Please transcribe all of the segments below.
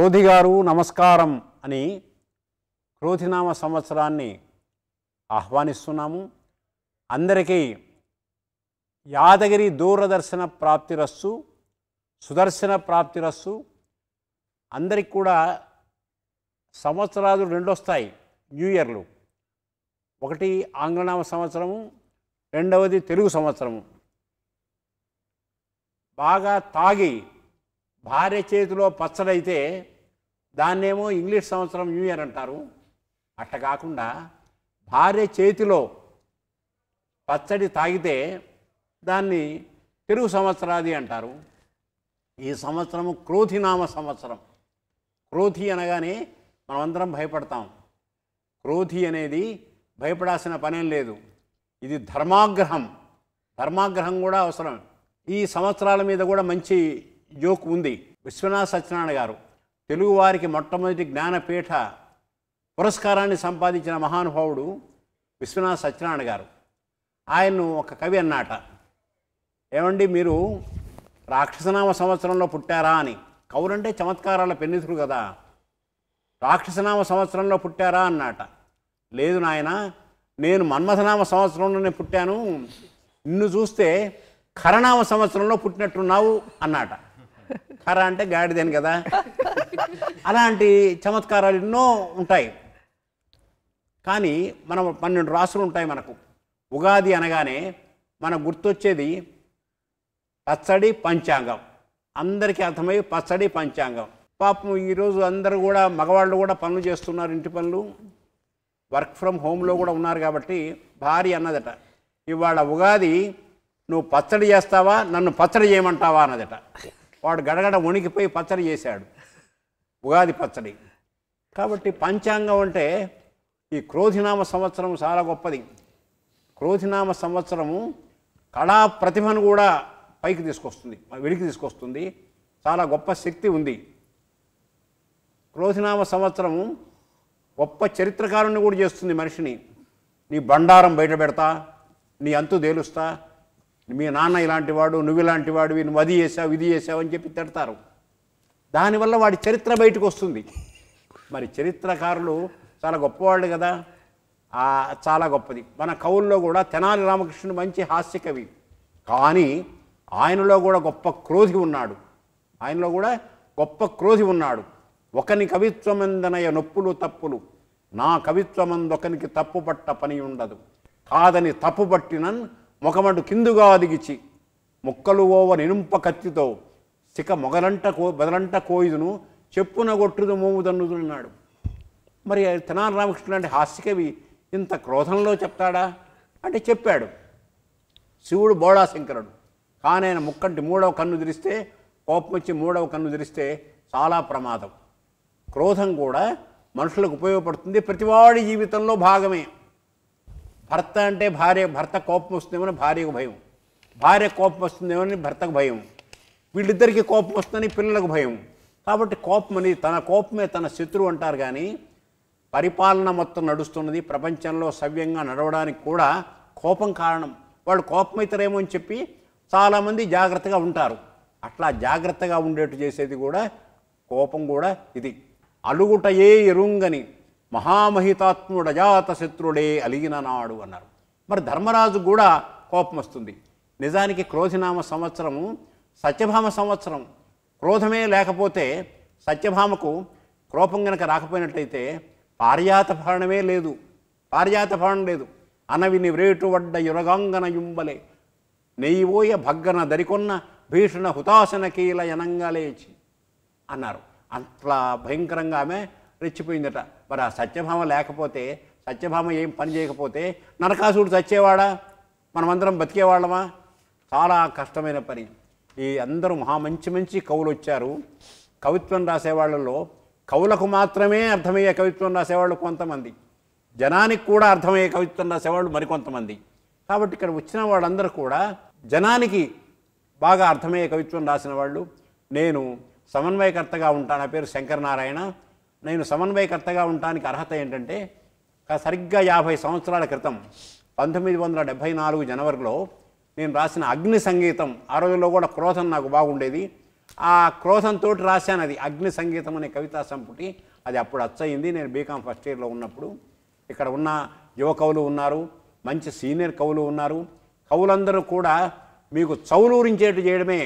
క్రోధి గారు నమస్కారం అని క్రోధినామ సంవత్సరాన్ని ఆహ్వానిస్తున్నాము అందరికీ యాదగిరి దూరదర్శన ప్రాప్తిరస్సు సుదర్శన ప్రాప్తిరస్సు అందరికి కూడా సంవత్సరాలు రెండు వస్తాయి న్యూ ఇయర్లు ఒకటి ఆంగ్లనామ సంవత్సరము రెండవది తెలుగు సంవత్సరము బాగా తాగి భార్య చేతిలో పచ్చడైతే దాన్నేమో ఇంగ్లీష్ సంవత్సరం న్యూ ఇయర్ అంటారు అట్ట కాకుండా భార్య చేతిలో పచ్చడి తాగితే దాన్ని తెలుగు సంవత్సరాది అంటారు ఈ సంవత్సరము క్రోధినామ సంవత్సరం క్రోధి అనగానే మనమందరం భయపడతాం క్రోధి అనేది భయపడాల్సిన పనేం లేదు ఇది ధర్మాగ్రహం ధర్మాగ్రహం కూడా అవసరం ఈ సంవత్సరాల మీద కూడా మంచి జోక్ ఉంది విశ్వనాథ సత్యనారాయణ గారు తెలుగువారికి మొట్టమొదటి జ్ఞానపీఠ పురస్కారాన్ని సంపాదించిన మహానుభావుడు విశ్వనాథ సత్యనారాయణ గారు ఆయన్ను ఒక కవి అన్నాట ఏమండి మీరు రాక్షసనామ సంవత్సరంలో పుట్టారా అని కవులంటే చమత్కారాల పెన్నితుడు కదా రాక్షసనామ సంవత్సరంలో పుట్టారా అన్నాట లేదు నాయన నేను మన్మథనామ సంవత్సరంలోనే పుట్టాను నిన్ను చూస్తే కరణామ సంవత్సరంలో పుట్టినట్టున్నావు అన్నాట కర అంటే గాడిదేను కదా అలాంటి చమత్కారాలు ఎన్నో ఉంటాయి కానీ మనం పన్నెండు రాసులు ఉంటాయి మనకు ఉగాది అనగానే మనకు గుర్తొచ్చేది పచ్చడి పంచాంగం అందరికీ అర్థమై పచ్చడి పంచాంగం పాపం ఈరోజు అందరూ కూడా మగవాళ్ళు కూడా పనులు చేస్తున్నారు ఇంటి పనులు వర్క్ ఫ్రమ్ హోమ్లో కూడా ఉన్నారు కాబట్టి భార్య అన్నదట ఇవాళ ఉగాది నువ్వు పచ్చడి చేస్తావా నన్ను పచ్చడి చేయమంటావా అన్నదట వాడు గడగడ వణికిపోయి పచ్చడి చేశాడు ఉగాది పచ్చడి కాబట్టి పంచాంగం అంటే ఈ క్రోధినామ సంవత్సరం చాలా గొప్పది క్రోధినామ సంవత్సరము కళా ప్రతిభను కూడా పైకి తీసుకొస్తుంది వెలికి తీసుకొస్తుంది చాలా గొప్ప శక్తి ఉంది క్రోధినామ సంవత్సరము గొప్ప చరిత్రకారుని కూడా చేస్తుంది మనిషిని నీ బండారం బయట పెడతా నీ అంతు తేలుస్తా మీ నాన్న ఇలాంటి వాడు నువ్వు ఇలాంటి వాడు నువ్వు అది చేసావు ఇది చేసావు అని చెప్పి తిడతారు దానివల్ల వాడి చరిత్ర బయటకు వస్తుంది మరి చరిత్రకారులు చాలా గొప్పవాళ్ళు కదా చాలా గొప్పది మన కవుల్లో కూడా తెనాలి రామకృష్ణుడు మంచి హాస్య కవి కానీ ఆయనలో కూడా గొప్ప క్రోధి ఉన్నాడు ఆయనలో కూడా గొప్ప క్రోధి ఉన్నాడు ఒకని కవిత్వమందనయ నొప్పులు తప్పులు నా కవిత్వమందొకనికి తప్పుపట్ట పని ఉండదు కాదని తప్పుపట్టినన్ ముఖమంటు కిందుగా దిగిచి ముక్కలు ఓవ నినుంప కత్తితో శిక మొగలంట కో బదలంట కోయిదును చెప్పున గొట్టుదు మోము మరి తెనాలి రామకృష్ణ లాంటి హాస్యకవి ఇంత క్రోధంలో చెప్తాడా అంటే చెప్పాడు శివుడు బోడా శంకరుడు ఆయన ముక్కంటి మూడవ కన్ను తెరిస్తే కోపం వచ్చి మూడవ కన్ను తెరిస్తే చాలా ప్రమాదం క్రోధం కూడా మనుషులకు ఉపయోగపడుతుంది ప్రతివాడి జీవితంలో భాగమే భర్త అంటే భార్య భర్త కోపం వస్తుందేమో భార్యకు భయం భార్య కోపం వస్తుందేమో భర్తకు భయం వీళ్ళిద్దరికీ కోపం వస్తుందని పిల్లలకు భయం కాబట్టి కోపం అనేది తన కోపమే తన శత్రువు అంటారు కానీ పరిపాలన మొత్తం నడుస్తున్నది ప్రపంచంలో సవ్యంగా నడవడానికి కూడా కోపం కారణం వాళ్ళు కోపమైతారేమో అని చెప్పి చాలామంది జాగ్రత్తగా ఉంటారు అట్లా జాగ్రత్తగా ఉండేట్టు చేసేది కూడా కోపం కూడా ఇది అలుగుటయే ఎరుంగని మహామహితాత్ముడజాత శత్రుడే అలిగిన నాడు అన్నారు మరి ధర్మరాజు కూడా కోపం వస్తుంది నిజానికి క్రోధినామ సంవత్సరము సత్యభామ సంవత్సరం క్రోధమే లేకపోతే సత్యభామకు క్రోపం గనక రాకపోయినట్లయితే పారియాత భరణమే లేదు పారియాత భరణం లేదు అనవిని వ్రేటువడ్డ యురగాంగన యుంబలే నెయ్యిపోయ భగ్గన దరికొన్న భీషణ హుతాసన కీల యనంగా లేచి అన్నారు అట్లా భయంకరంగా ఆమె రెచ్చిపోయిందట మరి ఆ సత్యభామ లేకపోతే సత్యభామ ఏం పని చేయకపోతే నరకాసుడు చచ్చేవాడా మనమందరం బతికేవాళ్ళమా చాలా కష్టమైన పని ఈ అందరూ మహా మంచి మంచి కవులు వచ్చారు కవిత్వం రాసేవాళ్ళలో కవులకు మాత్రమే అర్థమయ్యే కవిత్వం రాసేవాళ్ళు కొంతమంది జనానికి కూడా అర్థమయ్యే కవిత్వం రాసేవాళ్ళు మరికొంతమంది కాబట్టి ఇక్కడ వచ్చిన వాళ్ళందరూ కూడా జనానికి బాగా అర్థమయ్యే కవిత్వం రాసిన వాళ్ళు నేను సమన్వయకర్తగా ఉంటాను నా పేరు శంకరనారాయణ నేను సమన్వయకర్తగా ఉండటానికి అర్హత ఏంటంటే సరిగ్గా యాభై సంవత్సరాల క్రితం పంతొమ్మిది వందల డెబ్భై నాలుగు జనవరిలో నేను రాసిన అగ్ని సంగీతం ఆ రోజుల్లో కూడా క్రోధం నాకు బాగుండేది ఆ క్రోధంతో రాశాను అది అగ్ని సంగీతం అనే కవితా సంపుటి అది అప్పుడు అచ్చయింది నేను బీకాం ఫస్ట్ ఇయర్లో ఉన్నప్పుడు ఇక్కడ ఉన్న యువ కవులు ఉన్నారు మంచి సీనియర్ కవులు ఉన్నారు కవులందరూ కూడా మీకు చౌలూరించేటు చేయడమే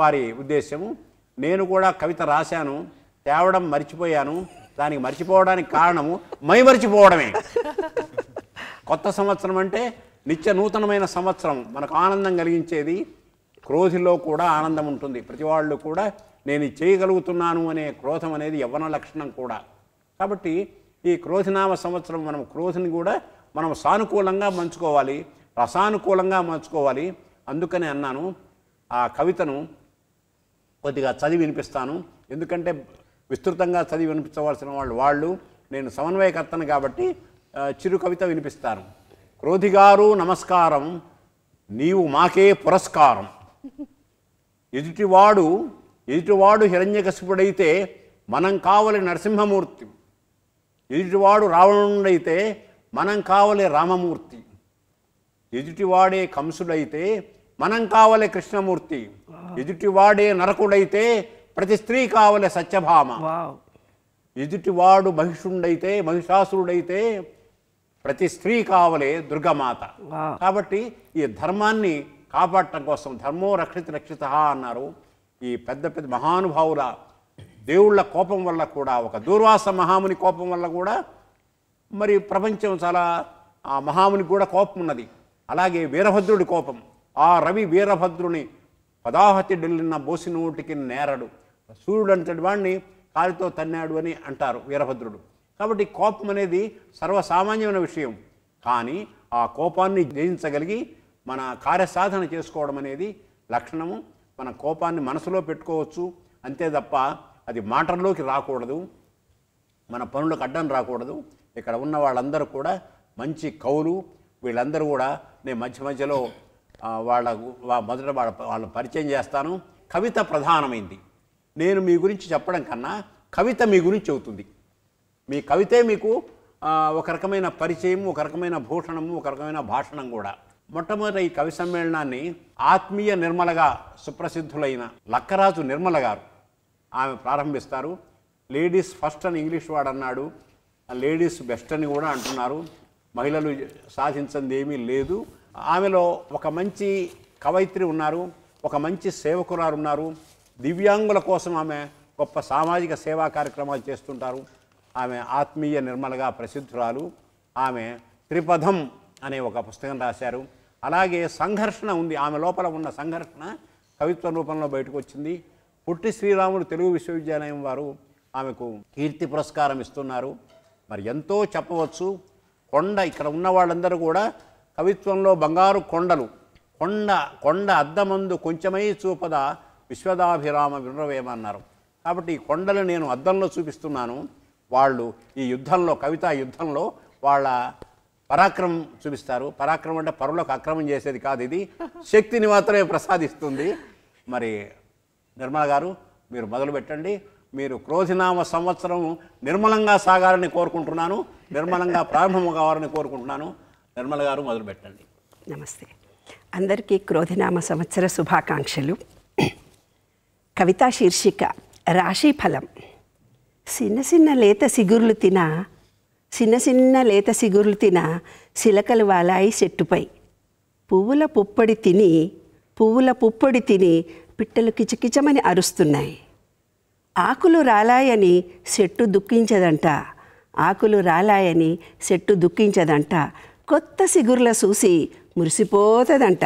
వారి ఉద్దేశ్యము నేను కూడా కవిత రాశాను తేవడం మర్చిపోయాను దానికి మర్చిపోవడానికి కారణము మై మర్చిపోవడమే కొత్త సంవత్సరం అంటే నిత్య నూతనమైన సంవత్సరం మనకు ఆనందం కలిగించేది క్రోధిలో కూడా ఆనందం ఉంటుంది ప్రతి వాళ్ళు కూడా నేను చేయగలుగుతున్నాను అనే క్రోధం అనేది యవ్వన లక్షణం కూడా కాబట్టి ఈ క్రోధినామ సంవత్సరం మనం క్రోధిని కూడా మనం సానుకూలంగా మంచుకోవాలి రసానుకూలంగా మంచుకోవాలి అందుకనే అన్నాను ఆ కవితను కొద్దిగా చదివి వినిపిస్తాను ఎందుకంటే విస్తృతంగా చదివి వినిపించవలసిన వాళ్ళు వాళ్ళు నేను సమన్వయకర్తను కాబట్టి చిరు కవిత వినిపిస్తాను క్రోధిగారు నమస్కారం నీవు మాకే పురస్కారం ఎదుటివాడు ఎదుటివాడు హిరణ్యకశిపుడైతే మనం కావలి నరసింహమూర్తి ఎదుటివాడు రావణుడైతే మనం కావలి రామమూర్తి ఎదుటివాడే కంసుడైతే మనం కావలే కృష్ణమూర్తి ఎదుటివాడే నరకుడైతే ప్రతి స్త్రీ కావలే సత్యభామ ఎదుటివాడు మహిషుండైతే మహిషాసురుడైతే ప్రతి స్త్రీ కావలే దుర్గమాత కాబట్టి ఈ ధర్మాన్ని కాపాడటం కోసం ధర్మో రక్షిత రక్షిత అన్నారు ఈ పెద్ద పెద్ద మహానుభావుల దేవుళ్ళ కోపం వల్ల కూడా ఒక దూర్వాస మహాముని కోపం వల్ల కూడా మరి ప్రపంచం చాలా ఆ మహాముని కూడా కోపం ఉన్నది అలాగే వీరభద్రుడి కోపం ఆ రవి వీరభద్రుని పదాహతి డెల్లిన బోసినోటికి నేరడు సూర్యుడు అంటే వాడిని కాలితో తన్నాడు అని అంటారు వీరభద్రుడు కాబట్టి కోపం అనేది సర్వసామాన్యమైన విషయం కానీ ఆ కోపాన్ని జయించగలిగి మన కార్యసాధన చేసుకోవడం అనేది లక్షణము మన కోపాన్ని మనసులో పెట్టుకోవచ్చు అంతే తప్ప అది మాటల్లోకి రాకూడదు మన పనులకు అడ్డం రాకూడదు ఇక్కడ ఉన్న వాళ్ళందరూ కూడా మంచి కవులు వీళ్ళందరూ కూడా నేను మధ్య మధ్యలో వాళ్ళ మొదట వాళ్ళ వాళ్ళని పరిచయం చేస్తాను కవిత ప్రధానమైంది నేను మీ గురించి చెప్పడం కన్నా కవిత మీ గురించి చెబుతుంది మీ కవితే మీకు ఒక రకమైన పరిచయం ఒక రకమైన భూషణము ఒక రకమైన భాషణం కూడా మొట్టమొదట ఈ కవి సమ్మేళనాన్ని ఆత్మీయ నిర్మలగా సుప్రసిద్ధులైన లక్కరాజు నిర్మల గారు ఆమె ప్రారంభిస్తారు లేడీస్ ఫస్ట్ అని ఇంగ్లీష్ వాడు అన్నాడు లేడీస్ బెస్ట్ అని కూడా అంటున్నారు మహిళలు సాధించింది ఏమీ లేదు ఆమెలో ఒక మంచి కవయిత్రి ఉన్నారు ఒక మంచి సేవకురారు ఉన్నారు దివ్యాంగుల కోసం ఆమె గొప్ప సామాజిక సేవా కార్యక్రమాలు చేస్తుంటారు ఆమె ఆత్మీయ నిర్మలగా ప్రసిద్ధురాలు ఆమె త్రిపథం అనే ఒక పుస్తకం రాశారు అలాగే సంఘర్షణ ఉంది ఆమె లోపల ఉన్న సంఘర్షణ కవిత్వ రూపంలో బయటకు వచ్చింది పుట్టి శ్రీరాములు తెలుగు విశ్వవిద్యాలయం వారు ఆమెకు కీర్తి పురస్కారం ఇస్తున్నారు మరి ఎంతో చెప్పవచ్చు కొండ ఇక్కడ ఉన్న వాళ్ళందరూ కూడా కవిత్వంలో బంగారు కొండలు కొండ కొండ అద్దమందు కొంచెమై చూపద విశ్వదాభిరామ వినరవేమన్నారు కాబట్టి ఈ కొండలు నేను అద్దంలో చూపిస్తున్నాను వాళ్ళు ఈ యుద్ధంలో కవితా యుద్ధంలో వాళ్ళ పరాక్రమం చూపిస్తారు పరాక్రమం అంటే పరులకు అక్రమం చేసేది కాదు ఇది శక్తిని మాత్రమే ప్రసాదిస్తుంది మరి నిర్మల గారు మీరు మొదలు పెట్టండి మీరు క్రోధినామ సంవత్సరం నిర్మలంగా సాగాలని కోరుకుంటున్నాను నిర్మలంగా ప్రారంభం కావాలని కోరుకుంటున్నాను నిర్మల గారు మొదలు పెట్టండి నమస్తే అందరికీ క్రోధినామ సంవత్సర శుభాకాంక్షలు కవితా శీర్షిక రాశిఫలం చిన్న చిన్న లేత సిగుర్లు తిన చిన్న చిన్న లేత సిగుర్లు తిన సిలకలు వాలాయి చెట్టుపై పువ్వుల పుప్పొడి తిని పువ్వుల పుప్పొడి తిని పిట్టలు కిచకిచమని అరుస్తున్నాయి ఆకులు రాలాయని చెట్టు దుఃఖించదంట ఆకులు రాలాయని చెట్టు దుఃఖించదంట కొత్త సిగుర్ల చూసి మురిసిపోతుందంట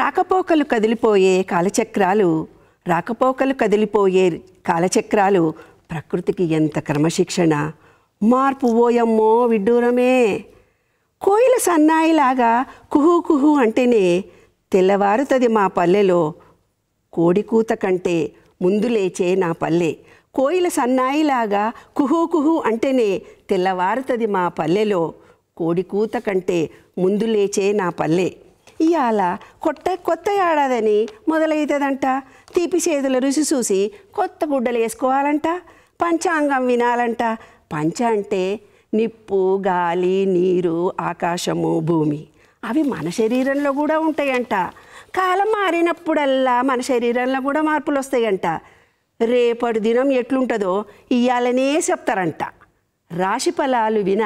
రాకపోకలు కదిలిపోయే కాలచక్రాలు రాకపోకలు కదిలిపోయే కాలచక్రాలు ప్రకృతికి ఎంత క్రమశిక్షణ మార్పు ఓయమ్మో విడ్డూరమే కోయిల సన్నాయిలాగా కుహు కుహు అంటేనే తెల్లవారుతుంది మా పల్లెలో కోడికూత కంటే ముందు లేచే నా పల్లె కోయిల సన్నాయిలాగా కుహు కుహు అంటేనే తెల్లవారుతుంది మా పల్లెలో కోడికూత కంటే ముందు లేచే నా పల్లె ఇవాళ కొత్త కొత్త ఏడాదని మొదలవుతుందంట తీపి చేతుల రుచి చూసి కొత్త గుడ్డలు వేసుకోవాలంట పంచాంగం వినాలంట పంచ అంటే నిప్పు గాలి నీరు ఆకాశము భూమి అవి మన శరీరంలో కూడా ఉంటాయంట కాలం మారినప్పుడల్లా మన శరీరంలో కూడా మార్పులు వస్తాయంట రేపటి దినం ఎట్లుంటుందో ఇయ్యాలనే చెప్తారంట రాశి ఫలాలు విన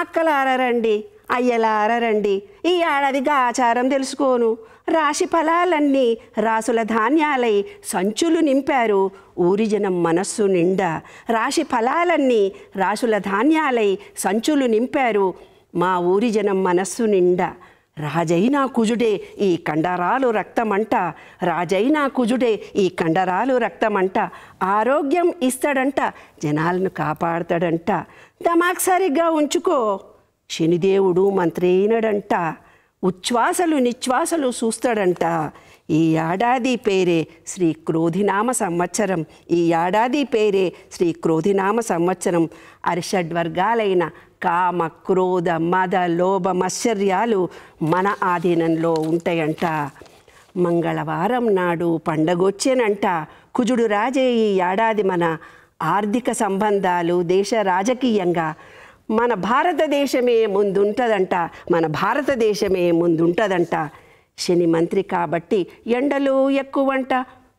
అక్కలారండి అయ్యలారండి రండి ఈ ఏడాదిగా ఆచారం తెలుసుకోను రాశి ఫలాలన్నీ రాసుల ధాన్యాలై సంచులు నింపారు ఊరిజనం మనస్సు నిండా రాశి ఫలాలన్నీ రాసుల ధాన్యాలై సంచులు నింపారు మా ఊరి జనం మనస్సు నిండా రాజైనా కుజుడే ఈ కండరాలు రక్తమంట రాజైనా కుజుడే ఈ కండరాలు రక్తమంట ఆరోగ్యం ఇస్తాడంట జనాలను కాపాడతాడంట దమాక్ సరిగ్గా ఉంచుకో శనిదేవుడు మంత్రి అయినడంట ఉచ్ఛ్వాసలు నిశ్వాసలు చూస్తాడంట ఈ ఏడాది పేరే శ్రీ క్రోధినామ సంవత్సరం ఈ ఏడాది పేరే శ్రీ క్రోధినామ సంవత్సరం అరిషడ్వర్గాలైన కామ క్రోధ మద లోభ మత్సర్యాలు మన ఆధీనంలో ఉంటాయంట మంగళవారం నాడు పండగొచ్చేనంట కుజుడు రాజే ఈ ఏడాది మన ఆర్థిక సంబంధాలు దేశ రాజకీయంగా మన భారతదేశమే ముందుంటుందంట మన భారతదేశమే ముందుంటుందంట శని మంత్రి కాబట్టి ఎండలు ఎక్కువంట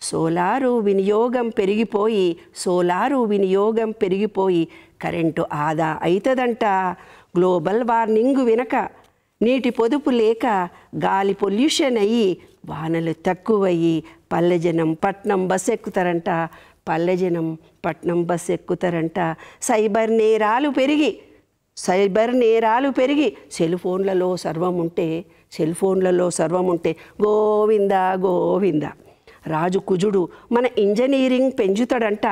సోలారు వినియోగం పెరిగిపోయి సోలారు వినియోగం పెరిగిపోయి కరెంటు ఆదా అవుతుందంట గ్లోబల్ వార్నింగ్ వినక నీటి పొదుపు లేక గాలి పొల్యూషన్ అయ్యి వానలు తక్కువయ్యి పల్లెజనం పట్నం బస్ ఎక్కుతారంట పల్లెజనం పట్నం బస్ ఎక్కుతారంట సైబర్ నేరాలు పెరిగి సైబర్ నేరాలు పెరిగి సెల్ ఫోన్లలో సర్వం ఉంటే సెల్ ఫోన్లలో సర్వం ఉంటే గోవింద గోవింద రాజు కుజుడు మన ఇంజనీరింగ్ పెంచుతాడంట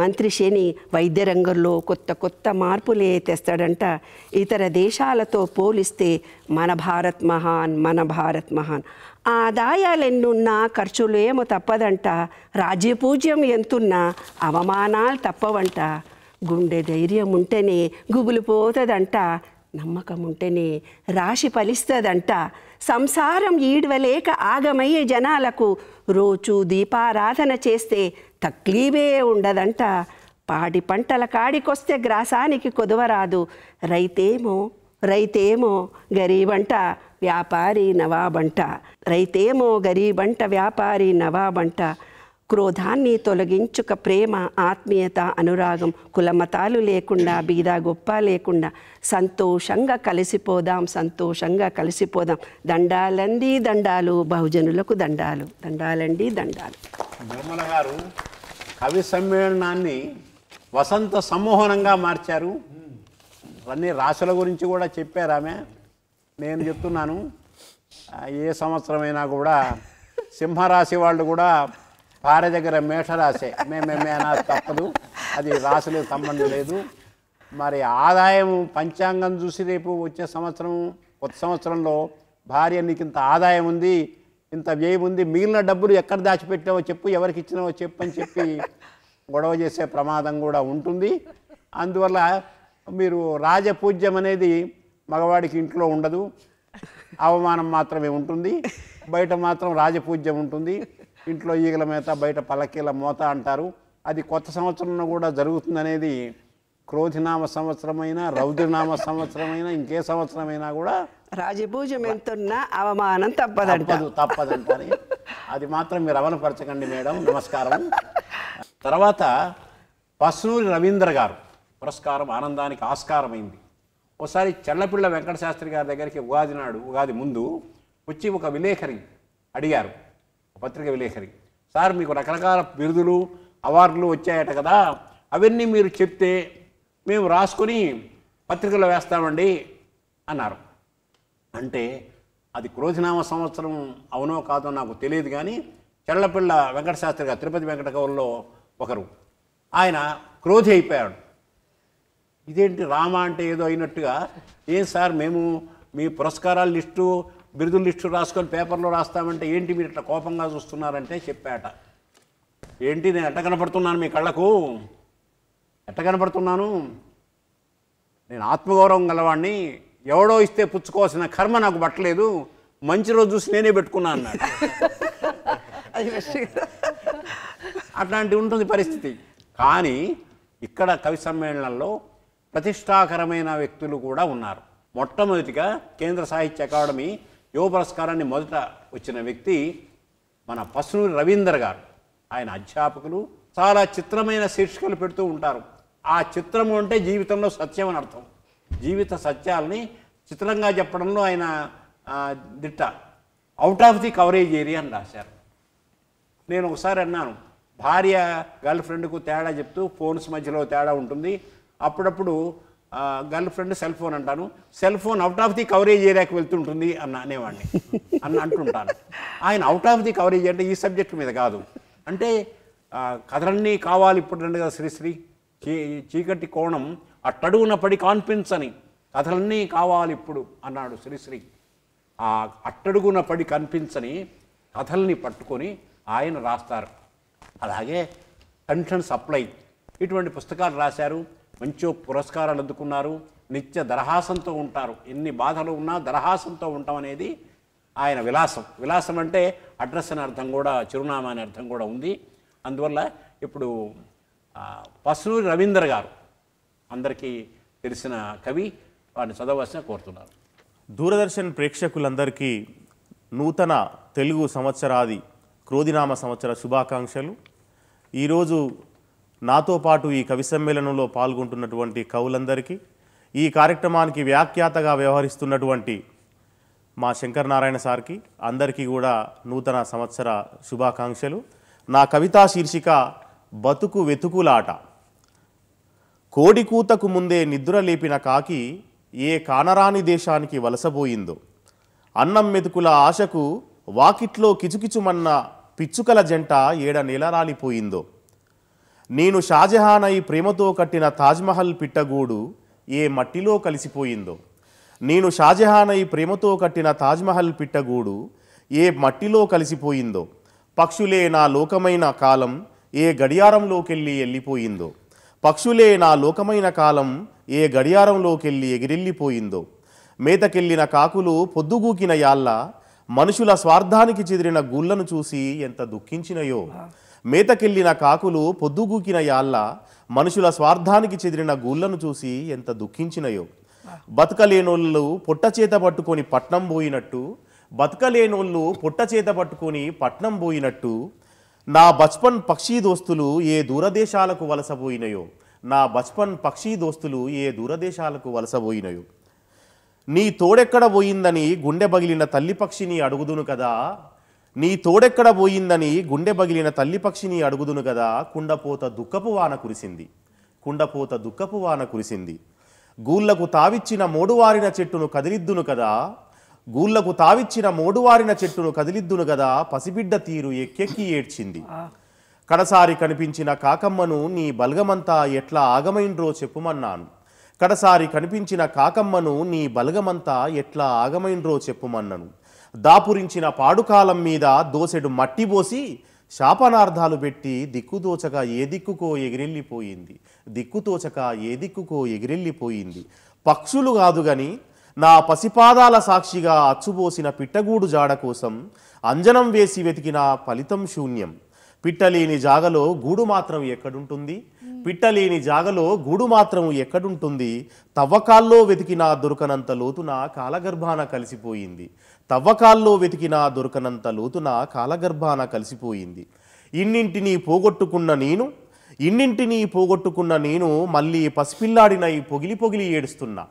మంత్రి శని వైద్య రంగంలో కొత్త కొత్త మార్పులే తెస్తాడంట ఇతర దేశాలతో పోలిస్తే మన భారత్ మహాన్ మన భారత్ మహాన్ ఆదాయాలెన్నున్నా ఖర్చులేమో తప్పదంట రాజ్యపూజ్యం ఎంతున్నా అవమానాలు తప్పవంట గుండె ధైర్యం ఉంటేనే గుబులు పోతుందంట నమ్మకం ఉంటేనే రాశి ఫలిస్తుందంట సంసారం ఈడవలేక ఆగమయ్యే జనాలకు రోజు దీపారాధన చేస్తే తక్లీబే ఉండదంట పాడి పంటల కాడికొస్తే గ్రాసానికి కొదవరాదు రైతేమో రైతేమో గరీబంట వ్యాపారి నవాబంట రైతేమో గరీబంట వ్యాపారి నవాబంట క్రోధాన్ని తొలగించుక ప్రేమ ఆత్మీయత అనురాగం కులమతాలు లేకుండా బీదా గొప్ప లేకుండా సంతోషంగా కలిసిపోదాం సంతోషంగా కలిసిపోదాం దండాలండి దండాలు బహుజనులకు దండాలు దండాలండి దండాలు నిర్మల గారు కవి సమ్మేళనాన్ని వసంత సమ్మోహనంగా మార్చారు అన్ని రాశుల గురించి కూడా చెప్పారు ఆమె నేను చెప్తున్నాను ఏ సంవత్సరమైనా కూడా సింహరాశి వాళ్ళు కూడా భార్య దగ్గర మేషరాశే మేమేమైనా తప్పదు అది రాసులకు సంబంధం లేదు మరి ఆదాయం పంచాంగం చూసి రేపు వచ్చే సంవత్సరం కొత్త సంవత్సరంలో భార్య నీకు ఇంత ఆదాయం ఉంది ఇంత వ్యయం ఉంది మిగిలిన డబ్బులు ఎక్కడ దాచిపెట్టావో చెప్పు ఎవరికి ఇచ్చినావో చెప్పు అని చెప్పి గొడవ చేసే ప్రమాదం కూడా ఉంటుంది అందువల్ల మీరు రాజపూజ్యం అనేది మగవాడికి ఇంట్లో ఉండదు అవమానం మాత్రమే ఉంటుంది బయట మాత్రం రాజపూజ్యం ఉంటుంది ఇంట్లో ఈగల మేత బయట పలకీల మోత అంటారు అది కొత్త సంవత్సరంలో కూడా జరుగుతుందనేది క్రోధినామ సంవత్సరమైనా రౌద్రనామ సంవత్సరమైన ఇంకే సంవత్సరమైనా కూడా రాజభూజం ఎంతున్నా అవమానం తప్పదు తప్పదంటని అది మాత్రం మీరు అవనపరచకండి మేడం నమస్కారం తర్వాత పసునూరి రవీంద్ర గారు పురస్కారం ఆనందానికి ఆస్కారమైంది ఒకసారి చెల్లపిళ్ళ వెంకట శాస్త్రి గారి దగ్గరికి ఉగాది నాడు ఉగాది ముందు వచ్చి ఒక విలేకరి అడిగారు పత్రిక విలేకరి సార్ మీకు రకరకాల బిరుదులు అవార్డులు వచ్చాయట కదా అవన్నీ మీరు చెప్తే మేము రాసుకొని పత్రికలో వేస్తామండి అన్నారు అంటే అది క్రోధినామ సంవత్సరం అవునో కాదో నాకు తెలియదు కానీ చెళ్లపిళ్ళ వెంకటశాస్త్రి గారు తిరుపతి వెంకట కవుల్లో ఒకరు ఆయన క్రోధి అయిపోయాడు ఇదేంటి రామ అంటే ఏదో అయినట్టుగా ఏం సార్ మేము మీ పురస్కారాల లిస్టు బిరుదు లిస్టు రాసుకొని పేపర్లో రాస్తామంటే ఏంటి మీరు ఇట్లా కోపంగా చూస్తున్నారంటే చెప్పాట ఏంటి నేను ఎట్ట కనపడుతున్నాను మీ కళ్ళకు ఎట్ట కనపడుతున్నాను నేను ఆత్మగౌరవం గలవాడిని ఎవడో ఇస్తే పుచ్చుకోవాల్సిన కర్మ నాకు పట్టలేదు మంచి రోజు చూసి నేనే పెట్టుకున్నా అన్నాడు అట్లాంటి ఉంటుంది పరిస్థితి కానీ ఇక్కడ కవి సమ్మేళనంలో ప్రతిష్టాకరమైన వ్యక్తులు కూడా ఉన్నారు మొట్టమొదటిగా కేంద్ర సాహిత్య అకాడమీ యువ పురస్కారాన్ని మొదట వచ్చిన వ్యక్తి మన పసునూరి రవీందర్ గారు ఆయన అధ్యాపకులు చాలా చిత్రమైన శీర్షికలు పెడుతూ ఉంటారు ఆ చిత్రము అంటే జీవితంలో సత్యం అని అర్థం జీవిత సత్యాలని చిత్రంగా చెప్పడంలో ఆయన దిట్ట out of the coverage area అని రాశారు నేను ఒకసారి అన్నాను భార్య గర్ల్ ఫ్రెండ్కు తేడా చెప్తూ ఫోన్స్ మధ్యలో తేడా ఉంటుంది అప్పుడప్పుడు గర్ల్ ఫ్రెండ్ సెల్ ఫోన్ అంటాను cell phone out of the coverage ఏరియాకి వెళ్తుంటుంది అన్న అనేవాడిని అన్న అంటుంటాను ఆయన అవుట్ ఆఫ్ ది కవరేజ్ అంటే ఈ సబ్జెక్ట్ మీద కాదు అంటే కథలన్నీ కావాలి ఇప్పుడు రండి కదా శ్రీశ్రీ చీ చీకటి కోణం అట్టడుగున పడి అని కథలన్నీ కావాలి ఇప్పుడు అన్నాడు శ్రీశ్రీ ఆ అట్టడుగున పడి కనిపించని కథల్ని పట్టుకొని ఆయన రాస్తారు అలాగే కంటెంట్ సప్లై ఇటువంటి పుస్తకాలు రాశారు మంచి పురస్కారాలు అందుకున్నారు నిత్య దరహాసంతో ఉంటారు ఎన్ని బాధలు ఉన్నా దరహాసంతో ఉండటం అనేది ఆయన విలాసం విలాసం అంటే అడ్రస్ అని అర్థం కూడా చిరునామా అనే అర్థం కూడా ఉంది అందువల్ల ఇప్పుడు పసూరి రవీందర్ గారు అందరికీ తెలిసిన కవి వాడిని చదవాల్సిన కోరుతున్నారు దూరదర్శన్ ప్రేక్షకులందరికీ నూతన తెలుగు సంవత్సరాది క్రోధినామ సంవత్సర శుభాకాంక్షలు ఈరోజు నాతో పాటు ఈ కవి సమ్మేళనంలో పాల్గొంటున్నటువంటి కవులందరికీ ఈ కార్యక్రమానికి వ్యాఖ్యాతగా వ్యవహరిస్తున్నటువంటి మా శంకరనారాయణ సార్కి అందరికీ కూడా నూతన సంవత్సర శుభాకాంక్షలు నా కవితా శీర్షిక బతుకు వెతుకులాట కోడి కూతకు ముందే నిద్ర లేపిన కాకి ఏ కానరాని దేశానికి వలసపోయిందో అన్నం మెతుకుల ఆశకు వాకిట్లో కిచుకిచుమన్న పిచ్చుకల జంట ఏడ నేలరాలిపోయిందో నేను షాజహాన్ అయి ప్రేమతో కట్టిన తాజ్మహల్ పిట్టగూడు ఏ మట్టిలో కలిసిపోయిందో నేను షాజహాన్ అయి ప్రేమతో కట్టిన తాజ్మహల్ పిట్టగూడు ఏ మట్టిలో కలిసిపోయిందో పక్షులే నా లోకమైన కాలం ఏ గడియారంలోకెళ్ళి వెళ్ళిపోయిందో పక్షులే నా లోకమైన కాలం ఏ గడియారంలోకెళ్ళి ఎగిరెళ్ళిపోయిందో మేతకెళ్ళిన కాకులు పొద్దుగూకిన యాళ్ళ మనుషుల స్వార్థానికి చెదిరిన గుళ్ళను చూసి ఎంత దుఃఖించినయో మేతకెళ్ళిన కాకులు పొద్దుగూకిన యాళ్ళ మనుషుల స్వార్థానికి చెదిరిన గూళ్ళను చూసి ఎంత దుఃఖించినయో బతకలేనోళ్ళు పొట్ట చేత పట్టుకొని పట్నం పోయినట్టు బతకలేనోళ్ళు పొట్ట చేత పట్టుకొని పట్నం పోయినట్టు నా బచ్పన్ పక్షీ దోస్తులు ఏ దూరదేశాలకు వలసపోయినయో నా బచ్పన్ పక్షీ దోస్తులు ఏ దూరదేశాలకు వలసపోయినయో నీ తోడెక్కడ పోయిందని గుండె బగిలిన తల్లి పక్షిని అడుగుదును కదా నీ తోడెక్కడ పోయిందని గుండె బగిలిన తల్లిపక్షిని అడుగుదును కదా కుండపోత దుఃఖపు వాన కురిసింది కుండపోత దుఃఖపు వాన కురిసింది గూళ్లకు తావిచ్చిన మోడువారిన చెట్టును కదిలిద్దును కదా గూళ్లకు తావిచ్చిన మోడువారిన చెట్టును కదిలిద్దును కదా పసిబిడ్డ తీరు ఎక్కెక్కి ఏడ్చింది కడసారి కనిపించిన కాకమ్మను నీ బలగమంతా ఎట్లా ఆగమైండ్రో చెప్పుమన్నాను కడసారి కనిపించిన కాకమ్మను నీ బలగమంతా ఎట్లా ఆగమైండ్రో చెప్పుమన్నను దాపురించిన పాడుకాలం మీద దోసెడు పోసి శాపనార్థాలు పెట్టి దిక్కుతోచక ఏ దిక్కుకో ఎగిరెళ్ళిపోయింది దిక్కుతోచక ఏ దిక్కుకో ఎగిరెళ్ళిపోయింది పక్షులు కాదు గని నా పసిపాదాల సాక్షిగా అచ్చుబోసిన పిట్టగూడు జాడ కోసం అంజనం వేసి వెతికిన ఫలితం శూన్యం పిట్టలేని జాగలో గూడు మాత్రం ఎక్కడుంటుంది పిట్టలేని జాగలో గూడు మాత్రం ఎక్కడుంటుంది తవ్వకాల్లో వెతికినా దొరకనంత లోతున కాలగర్భాన కలిసిపోయింది తవ్వకాల్లో వెతికినా దొరకనంత లోతున కాలగర్భాన కలిసిపోయింది ఇన్నింటినీ పోగొట్టుకున్న నేను ఇన్నింటినీ పోగొట్టుకున్న నేను మళ్ళీ పసిపిల్లాడినై పొగిలి పొగిలి ఏడుస్తున్నా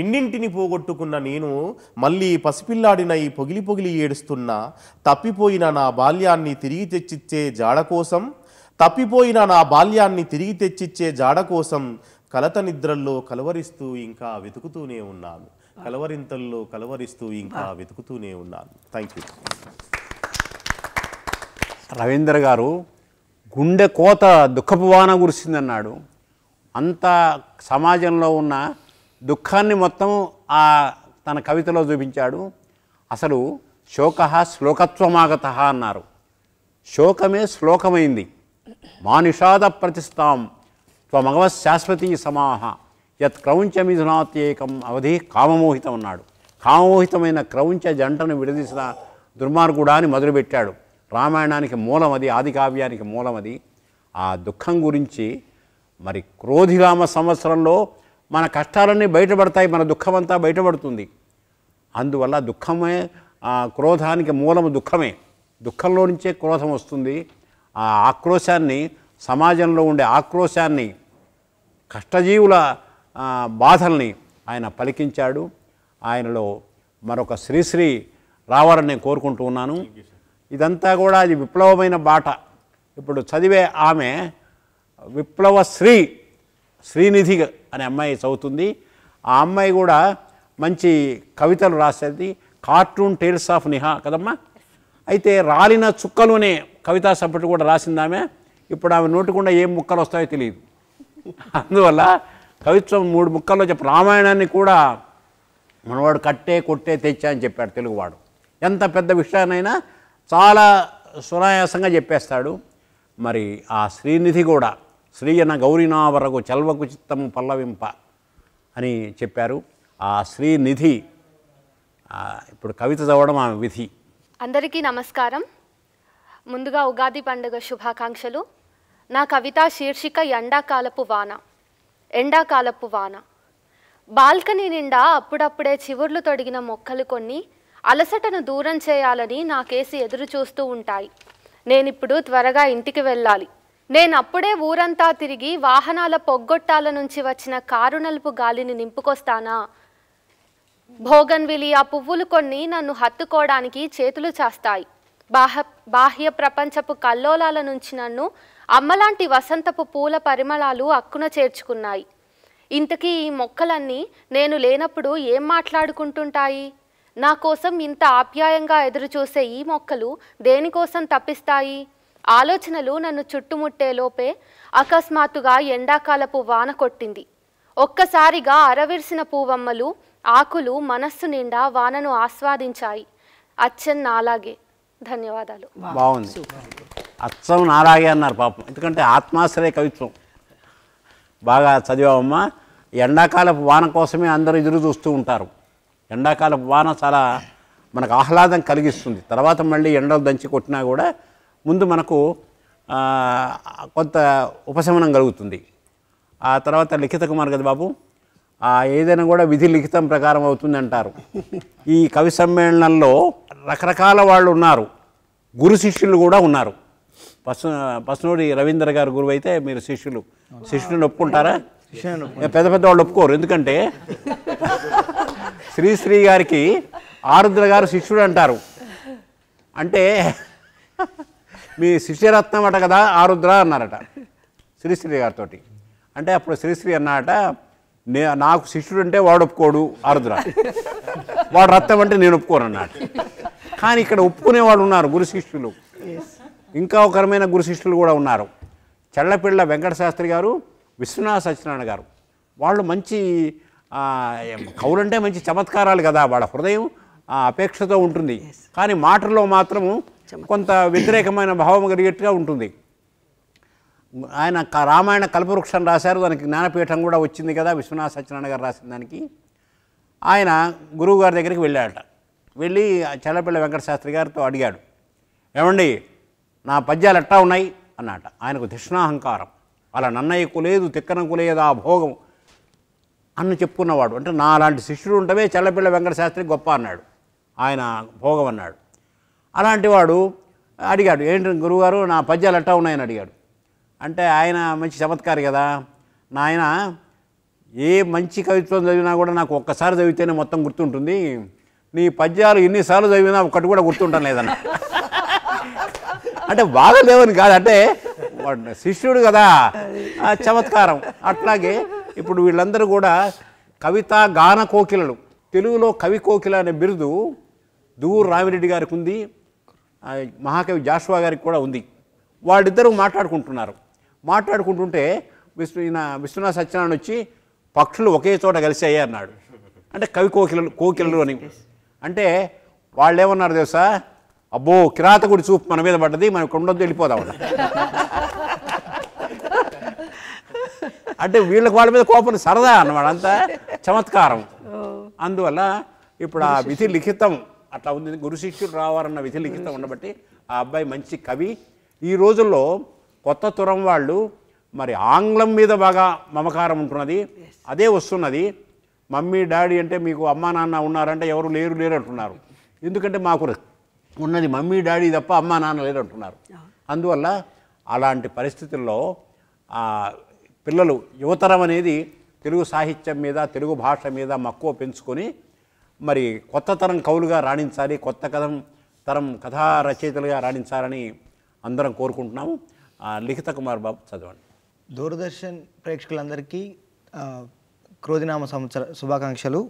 ఇన్నింటిని పోగొట్టుకున్న నేను మళ్ళీ పసిపిల్లాడినై పొగిలి పొగిలి ఏడుస్తున్నా తప్పిపోయిన నా బాల్యాన్ని తిరిగి తెచ్చిచ్చే జాడ కోసం తప్పిపోయిన నా బాల్యాన్ని తిరిగి తెచ్చిచ్చే జాడ కోసం కలత నిద్రల్లో కలవరిస్తూ ఇంకా వెతుకుతూనే ఉన్నాను కలవరింతల్లో కలవరిస్తూ ఇంకా వెతుకుతూనే ఉన్నాను థ్యాంక్ యూ రవీంద్ర గారు గుండె కోత వాన కురిసిందన్నాడు అంత సమాజంలో ఉన్న దుఃఖాన్ని మొత్తం ఆ తన కవితలో చూపించాడు అసలు శోక శ్లోకత్వమాగత అన్నారు శోకమే శ్లోకమైంది మానుషాద నిషాద ప్రతిస్తాం త్వమగవ శాశ్వతీ సమాహ యత్ క్రౌంచ మిథునాత్యేకం అవధి కామమోహితం అన్నాడు కామమోహితమైన క్రౌంచ జంటను విడదీసిన దుర్మార్గుడాన్ని మొదలుపెట్టాడు రామాయణానికి మూలం అది ఆది కావ్యానికి మూలమది ఆ దుఃఖం గురించి మరి క్రోధిరామ సంవత్సరంలో మన కష్టాలన్నీ బయటపడతాయి మన దుఃఖమంతా బయటపడుతుంది అందువల్ల దుఃఖమే ఆ క్రోధానికి మూలము దుఃఖమే దుఃఖంలో నుంచే క్రోధం వస్తుంది ఆ ఆక్రోశాన్ని సమాజంలో ఉండే ఆక్రోశాన్ని కష్టజీవుల బాధల్ని ఆయన పలికించాడు ఆయనలో మరొక శ్రీశ్రీ రావాలని నేను కోరుకుంటూ ఉన్నాను ఇదంతా కూడా అది విప్లవమైన బాట ఇప్పుడు చదివే ఆమె విప్లవ శ్రీ శ్రీనిధి అనే అమ్మాయి చదువుతుంది ఆ అమ్మాయి కూడా మంచి కవితలు రాసేది కార్టూన్ టేల్స్ ఆఫ్ నిహా కదమ్మా అయితే రాలిన చుక్కలోనే కవితా సభ్యుడు కూడా రాసిందామె ఇప్పుడు ఆమె నోటుకుండా ఏం ముక్కలు వస్తాయో తెలియదు అందువల్ల కవిత్వం మూడు ముక్కల్లో చెప్ప రామాయణాన్ని కూడా మనవాడు కట్టే కొట్టే తెచ్చా అని చెప్పాడు తెలుగువాడు ఎంత పెద్ద విషయానైనా చాలా సునాయాసంగా చెప్పేస్తాడు మరి ఆ శ్రీనిధి కూడా శ్రీయన గౌరీనావరకు చల్వకు చిత్తము పల్లవింప అని చెప్పారు ఆ శ్రీనిధి ఇప్పుడు కవిత చదవడం ఆమె విధి అందరికీ నమస్కారం ముందుగా ఉగాది పండుగ శుభాకాంక్షలు నా కవిత శీర్షిక ఎండాకాలపు వాన ఎండాకాలపు వాన బాల్కనీ నిండా అప్పుడప్పుడే చివుర్లు తొడిగిన మొక్కలు కొన్ని అలసటను దూరం చేయాలని నా కేసి ఎదురు చూస్తూ ఉంటాయి నేనిప్పుడు త్వరగా ఇంటికి వెళ్ళాలి నేను అప్పుడే ఊరంతా తిరిగి వాహనాల పొగ్గొట్టాల నుంచి వచ్చిన కారు నలుపు గాలిని నింపుకొస్తానా భోగన్విలి ఆ పువ్వులు కొన్ని నన్ను హత్తుకోవడానికి చేతులు చేస్తాయి బాహ బాహ్య ప్రపంచపు కల్లోలాల నుంచి నన్ను అమ్మలాంటి వసంతపు పూల పరిమళాలు అక్కున చేర్చుకున్నాయి ఇంతకీ ఈ మొక్కలన్నీ నేను లేనప్పుడు ఏం మాట్లాడుకుంటుంటాయి నా కోసం ఇంత ఆప్యాయంగా ఎదురుచూసే ఈ మొక్కలు దేనికోసం తప్పిస్తాయి ఆలోచనలు నన్ను చుట్టుముట్టేలోపే అకస్మాత్తుగా ఎండాకాలపు వాన కొట్టింది ఒక్కసారిగా అరవిరిసిన పూవమ్మలు ఆకులు మనస్సు నిండా వానను ఆస్వాదించాయి అచ్చన్ అలాగే ధన్యవాదాలు బాగుంది అచ్చం నాలాగే అన్నారు పాపం ఎందుకంటే ఆత్మాశ్రయ కవిత్వం బాగా చదివామమ్మా ఎండాకాలపు వాన కోసమే అందరూ ఎదురు చూస్తూ ఉంటారు ఎండాకాలపు వాన చాలా మనకు ఆహ్లాదం కలిగిస్తుంది తర్వాత మళ్ళీ ఎండలు దంచి కొట్టినా కూడా ముందు మనకు కొంత ఉపశమనం కలుగుతుంది ఆ తర్వాత లిఖిత కుమార్ కదా బాబు ఏదైనా కూడా విధి లిఖితం ప్రకారం అవుతుంది అంటారు ఈ కవి సమ్మేళనంలో రకరకాల వాళ్ళు ఉన్నారు గురు శిష్యులు కూడా ఉన్నారు పస్ పస్నూరి రవీంద్ర గారు గురువు అయితే మీరు శిష్యులు శిష్యులను ఒప్పుకుంటారా పెద్ద పెద్ద వాళ్ళు ఒప్పుకోరు ఎందుకంటే శ్రీశ్రీ గారికి ఆరుద్ర గారు శిష్యుడు అంటారు అంటే మీ శిష్యరత్నం అట కదా ఆరుద్ర అన్నారట శ్రీశ్రీ గారితో అంటే అప్పుడు శ్రీశ్రీ అన్నట నే నాకు శిష్యుడు అంటే వాడు ఒప్పుకోడు అరుదురా వాడు రత్నం అంటే నేను ఒప్పుకోను అన్నాడు కానీ ఇక్కడ వాళ్ళు ఉన్నారు గురు శిష్యులు ఇంకా ఒకరమైన గురు శిష్యులు కూడా ఉన్నారు చల్లపిళ్ళ వెంకట శాస్త్రి గారు విశ్వనాథ సత్యనారాయణ గారు వాళ్ళు మంచి కవులంటే మంచి చమత్కారాలు కదా వాళ్ళ హృదయం అపేక్షతో ఉంటుంది కానీ మాటల్లో మాత్రము కొంత వ్యతిరేకమైన భావం కలిగేట్టుగా ఉంటుంది ఆయన రామాయణ కల్పవృక్షం రాశారు దానికి జ్ఞానపీఠం కూడా వచ్చింది కదా విశ్వనాథ సత్యనారాయణ గారు రాసిన దానికి ఆయన గురువు గారి దగ్గరికి వెళ్ళాడట వెళ్ళి చల్లపల్లి వెంకట శాస్త్రి గారితో అడిగాడు ఏమండి నా పద్యాలు ఎట్టా ఉన్నాయి అన్నట ఆయనకు ధిష్ణాహంకారం అలా నన్నయ్యకు లేదు తిక్కనకు లేదు ఆ భోగం అని చెప్పుకున్నవాడు అంటే నా అలాంటి శిష్యుడు ఉంటమే చల్లపిల్ల వెంకట శాస్త్రి గొప్ప అన్నాడు ఆయన భోగం అన్నాడు అలాంటి వాడు అడిగాడు ఏంటి గురువుగారు నా పద్యాలు ఎట్టా ఉన్నాయని అడిగాడు అంటే ఆయన మంచి చమత్కారి కదా నాయన ఏ మంచి కవిత్వం చదివినా కూడా నాకు ఒక్కసారి చదివితేనే మొత్తం గుర్తుంటుంది నీ పద్యాలు ఎన్నిసార్లు చదివినా ఒకటి కూడా గుర్తుంటాను లేదన్న అంటే బాగలేవని కాదు అంటే శిష్యుడు కదా చమత్కారం అట్లాగే ఇప్పుడు వీళ్ళందరూ కూడా కవితా గాన కోకిలలు తెలుగులో కవి కోకిల అనే బిరుదు దూరు రామిరెడ్డి గారికి ఉంది మహాకవి జాషువా గారికి కూడా ఉంది వాళ్ళిద్దరూ మాట్లాడుకుంటున్నారు మాట్లాడుకుంటుంటే విష్ణు ఈయన విష్ణునాథ్ సత్యనారాయణ వచ్చి పక్షులు ఒకే చోట కలిసాయి అన్నాడు అంటే కవి కోకిలలు కోకిలలు అని అంటే వాళ్ళు ఏమన్నారు తెలుసా అబ్బో కిరాతకుడి చూపు మన మీద పడ్డది మనం కొండొద్దు వెళ్ళిపోదాం అంటే వీళ్ళకి వాళ్ళ మీద కోపం సరదా అన్నమాట అంతా చమత్కారం అందువల్ల ఇప్పుడు ఆ విధి లిఖితం అట్లా ఉంది గురు శిష్యుడు రావాలన్న విధి లిఖితం ఉండబట్టి ఆ అబ్బాయి మంచి కవి ఈ రోజుల్లో కొత్త తరం వాళ్ళు మరి ఆంగ్లం మీద బాగా మమకారం ఉంటున్నది అదే వస్తున్నది మమ్మీ డాడీ అంటే మీకు అమ్మా నాన్న ఉన్నారంటే ఎవరు లేరు లేరు అంటున్నారు ఎందుకంటే మాకు ఉన్నది మమ్మీ డాడీ తప్ప అమ్మా నాన్న లేరు అంటున్నారు అందువల్ల అలాంటి పరిస్థితుల్లో పిల్లలు యువతరం అనేది తెలుగు సాహిత్యం మీద తెలుగు భాష మీద మక్కువ పెంచుకొని మరి కొత్త తరం కవులుగా రాణించాలి కొత్త కథం తరం కథా రచయితలుగా రాణించాలని అందరం కోరుకుంటున్నాము లిఖిత కుమార్ బాబు చదవండి దూరదర్శన్ ప్రేక్షకులందరికీ క్రోధినామ సంవత్సర శుభాకాంక్షలు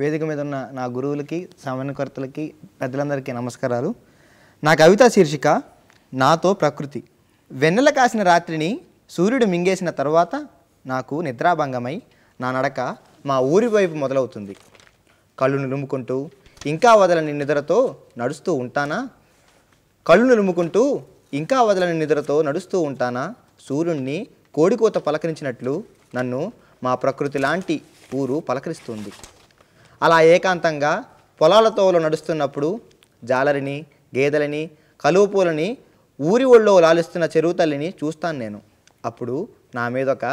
వేదిక మీద ఉన్న నా గురువులకి సమన్యకర్తలకి పెద్దలందరికీ నమస్కారాలు నా కవిత శీర్షిక నాతో ప్రకృతి వెన్నెల కాసిన రాత్రిని సూర్యుడు మింగేసిన తర్వాత నాకు నిద్రాభంగమై నా నడక మా ఊరి వైపు మొదలవుతుంది కళ్ళు నిలుముకుంటూ ఇంకా వదలని నిద్రతో నడుస్తూ ఉంటానా కళ్ళు నిలుముకుంటూ ఇంకా వదలని నిద్రతో నడుస్తూ ఉంటానా సూర్యుణ్ణి కోడికోత పలకరించినట్లు నన్ను మా ప్రకృతి లాంటి ఊరు పలకరిస్తుంది అలా ఏకాంతంగా పొలాలతో నడుస్తున్నప్పుడు జాలరిని గేదెలని కలువపూలని ఊరి ఒళ్ళో లాలిస్తున్న చెరువు తల్లిని చూస్తాను నేను అప్పుడు నా మీద ఒక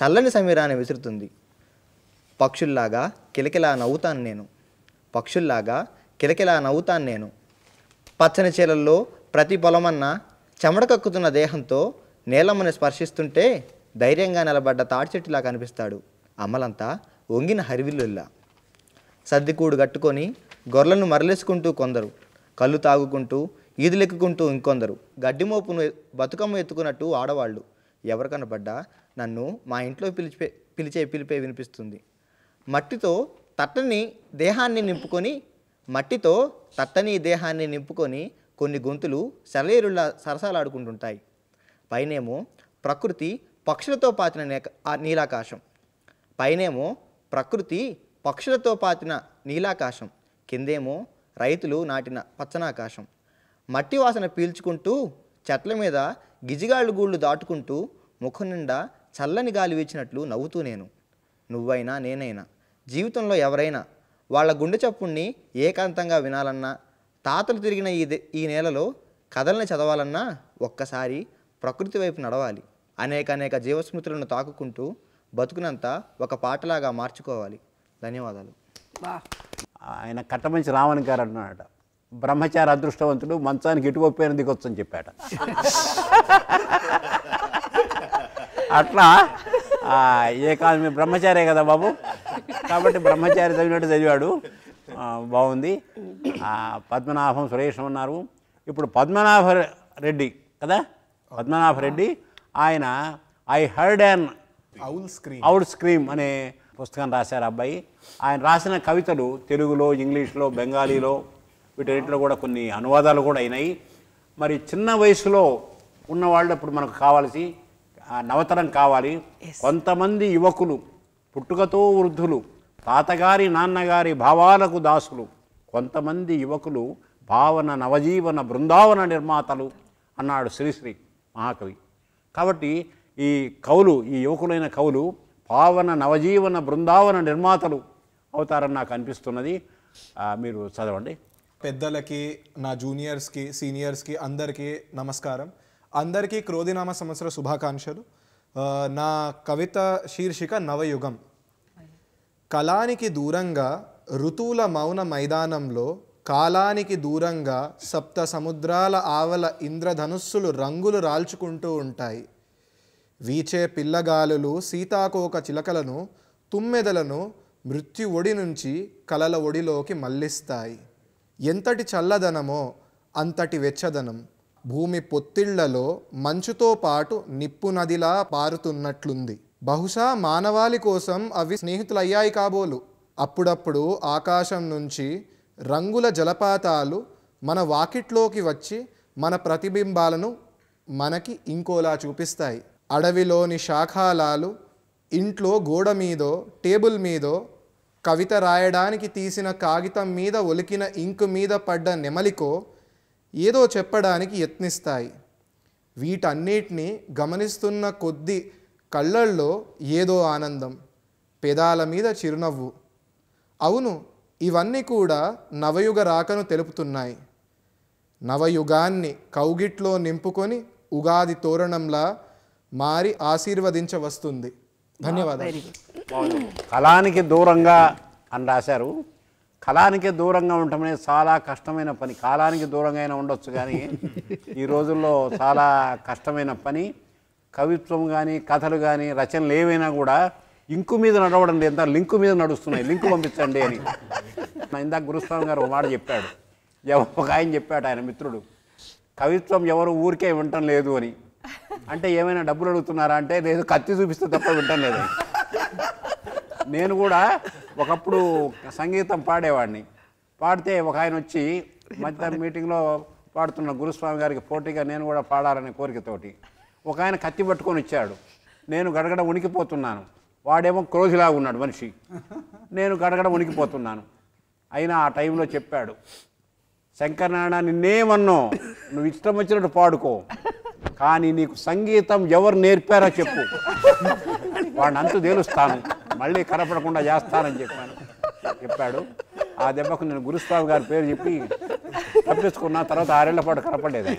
చల్లని సమీరాన్ని విసురుతుంది పక్షుల్లాగా కిలకిలా నవ్వుతాను నేను పక్షుల్లాగా కిలకిలా నవ్వుతాను నేను పచ్చని చీరల్లో ప్రతి పొలమన్నా చెమడ కక్కుతున్న దేహంతో నేలమ్మని స్పర్శిస్తుంటే ధైర్యంగా నిలబడ్డ తాడిచెట్టులా కనిపిస్తాడు అమలంతా వంగిన హరివిల్లుల్లా సర్దికూడు కట్టుకొని గొర్రెలను మరలేసుకుంటూ కొందరు కళ్ళు తాగుకుంటూ ఈదులెక్కుంటూ ఇంకొందరు గడ్డిమోపును బతుకమ్మ ఎత్తుకున్నట్టు ఆడవాళ్ళు ఎవరు కనబడ్డా నన్ను మా ఇంట్లో పిలిచిపే పిలిచే పిలిపే వినిపిస్తుంది మట్టితో తట్టని దేహాన్ని నింపుకొని మట్టితో తట్టని దేహాన్ని నింపుకొని కొన్ని గొంతులు సెలయేరుల్లా సరసాలాడుకుంటుంటాయి పైనేమో ప్రకృతి పక్షులతో పాచిన నీలాకాశం పైనేమో ప్రకృతి పక్షులతో పాచిన నీలాకాశం కిందేమో రైతులు నాటిన పచ్చనాకాశం మట్టి వాసన పీల్చుకుంటూ చెట్ల మీద గిజిగాళ్ళు గూళ్ళు దాటుకుంటూ ముఖం నిండా చల్లని గాలి వీచినట్లు నవ్వుతూ నేను నువ్వైనా నేనైనా జీవితంలో ఎవరైనా వాళ్ళ గుండె చప్పుణ్ణి ఏకాంతంగా వినాలన్నా తాతలు తిరిగిన ఈ ఈ నేలలో కథల్ని చదవాలన్నా ఒక్కసారి ప్రకృతి వైపు నడవాలి అనేక అనేక జీవస్మృతులను తాకుకుంటూ బతుకునంత ఒక పాటలాగా మార్చుకోవాలి ధన్యవాదాలు ఆయన కట్టమంచి రావణ్ గారు అన్నాడట బ్రహ్మచారి అదృష్టవంతుడు మంచానికి ఇటువైపోయిన దిగొచ్చని చెప్పాట అట్లా ఏ కాదు బ్రహ్మచారే కదా బాబు కాబట్టి బ్రహ్మచారి చదివినట్టు చదివాడు బాగుంది పద్మనాభం సురేష్ ఉన్నారు ఇప్పుడు పద్మనాభ రెడ్డి కదా పద్మనాభ రెడ్డి ఆయన I heard screen out scream అనే పుస్తకం రాశారు అబ్బాయి ఆయన రాసిన కవితలు తెలుగులో ఇంగ్లీష్లో బెంగాలీలో వీటన్నిటిలో కూడా కొన్ని అనువాదాలు కూడా అయినాయి మరి చిన్న వయసులో ఉన్నవాళ్ళు ఇప్పుడు మనకు కావాల్సి నవతరం కావాలి కొంతమంది యువకులు పుట్టుకతో వృద్ధులు తాతగారి నాన్నగారి భావాలకు దాసులు కొంతమంది యువకులు భావన నవజీవన బృందావన నిర్మాతలు అన్నాడు శ్రీశ్రీ మహాకవి కాబట్టి ఈ కవులు ఈ యువకులైన కవులు భావన నవజీవన బృందావన నిర్మాతలు అవుతారని నాకు అనిపిస్తున్నది మీరు చదవండి పెద్దలకి నా జూనియర్స్కి సీనియర్స్కి అందరికీ నమస్కారం అందరికీ క్రోధినామ సంవత్సర శుభాకాంక్షలు నా కవిత శీర్షిక నవయుగం కళానికి దూరంగా ఋతువుల మౌన మైదానంలో కాలానికి దూరంగా సప్త సముద్రాల ఆవల ఇంద్రధనుస్సులు రంగులు రాల్చుకుంటూ ఉంటాయి వీచే పిల్లగాలులు సీతాకోక చిలకలను తుమ్మెదలను మృత్యు ఒడి నుంచి కలల ఒడిలోకి మళ్ళిస్తాయి ఎంతటి చల్లదనమో అంతటి వెచ్చదనం భూమి పొత్తిళ్లలో మంచుతో పాటు నిప్పు నదిలా పారుతున్నట్లుంది బహుశా మానవాళి కోసం అవి స్నేహితులయ్యాయి కాబోలు అప్పుడప్పుడు ఆకాశం నుంచి రంగుల జలపాతాలు మన వాకిట్లోకి వచ్చి మన ప్రతిబింబాలను మనకి ఇంకోలా చూపిస్తాయి అడవిలోని శాఖాలాలు ఇంట్లో గోడ మీదో టేబుల్ మీదో కవిత రాయడానికి తీసిన కాగితం మీద ఒలికిన ఇంకు మీద పడ్డ నెమలికో ఏదో చెప్పడానికి యత్నిస్తాయి వీటన్నిటినీ గమనిస్తున్న కొద్దీ కళ్ళల్లో ఏదో ఆనందం పెదాల మీద చిరునవ్వు అవును ఇవన్నీ కూడా నవయుగ రాకను తెలుపుతున్నాయి నవయుగాన్ని కౌగిట్లో నింపుకొని ఉగాది తోరణంలా మారి ఆశీర్వదించవస్తుంది ధన్యవాదాలు కళానికి దూరంగా అని రాశారు కళానికి దూరంగా ఉండటం అనేది చాలా కష్టమైన పని కాలానికి దూరంగా అయినా ఉండొచ్చు కానీ ఈ రోజుల్లో చాలా కష్టమైన పని కవిత్వం కానీ కథలు కానీ రచనలు ఏవైనా కూడా ఇంకు మీద నడవడం లేదా లింకు మీద నడుస్తున్నాయి లింకు పంపించండి అని ఇందాక గురుస్వామి గారు మాట చెప్పాడు ఒక ఆయన చెప్పాడు ఆయన మిత్రుడు కవిత్వం ఎవరు ఊరికే వినటం లేదు అని అంటే ఏమైనా డబ్బులు అడుగుతున్నారా అంటే లేదు కత్తి చూపిస్తే తప్ప వింటం లేదు నేను కూడా ఒకప్పుడు సంగీతం పాడేవాడిని పాడితే ఒక ఆయన వచ్చి మధ్యాహ్నం మీటింగ్లో పాడుతున్న గురుస్వామి గారికి పోటీగా నేను కూడా పాడాలనే కోరికతోటి ఒక ఆయన కత్తి పట్టుకొని వచ్చాడు నేను గడగడ ఉనికిపోతున్నాను వాడేమో క్రోజిలా ఉన్నాడు మనిషి నేను గడగడ ఉనికిపోతున్నాను అయినా ఆ టైంలో చెప్పాడు శంకరనారాయణ నిన్నేమన్నో నువ్వు ఇష్టం వచ్చినట్టు పాడుకో కానీ నీకు సంగీతం ఎవరు నేర్పారో చెప్పు వాడిని అంతు తేలుస్తాను మళ్ళీ కనపడకుండా చేస్తానని చెప్పాను చెప్పాడు ఆ దెబ్బకు నేను గురుస్వామి గారి పేరు చెప్పి తప్పించుకున్నా తర్వాత ఆరేళ్ల పాటు కనపడలేదు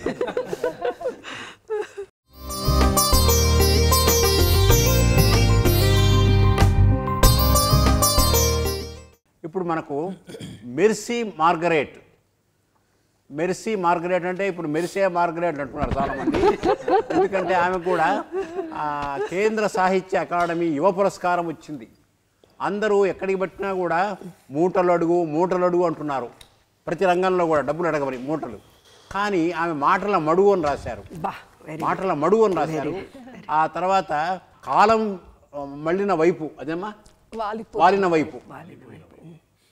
ఇప్పుడు మనకు మెర్సీ మార్గరేట్ మెర్సీ మార్గరేట్ అంటే ఇప్పుడు మెర్సియా మార్గరేట్ అంటున్నారు చాలామంది ఎందుకంటే ఆమె కూడా కేంద్ర సాహిత్య అకాడమీ యువ పురస్కారం వచ్చింది అందరూ ఎక్కడికి పట్టినా కూడా మూటలు అడుగు మూటలు అడుగు అంటున్నారు ప్రతి రంగంలో కూడా డబ్బులు అడగమని మూటలు కానీ ఆమె మాటల మడుగు అని రాశారు మాటల మడుగు అని రాశారు ఆ తర్వాత కాలం మళ్ళిన వైపు అదేమ్మా వాలిన వైపు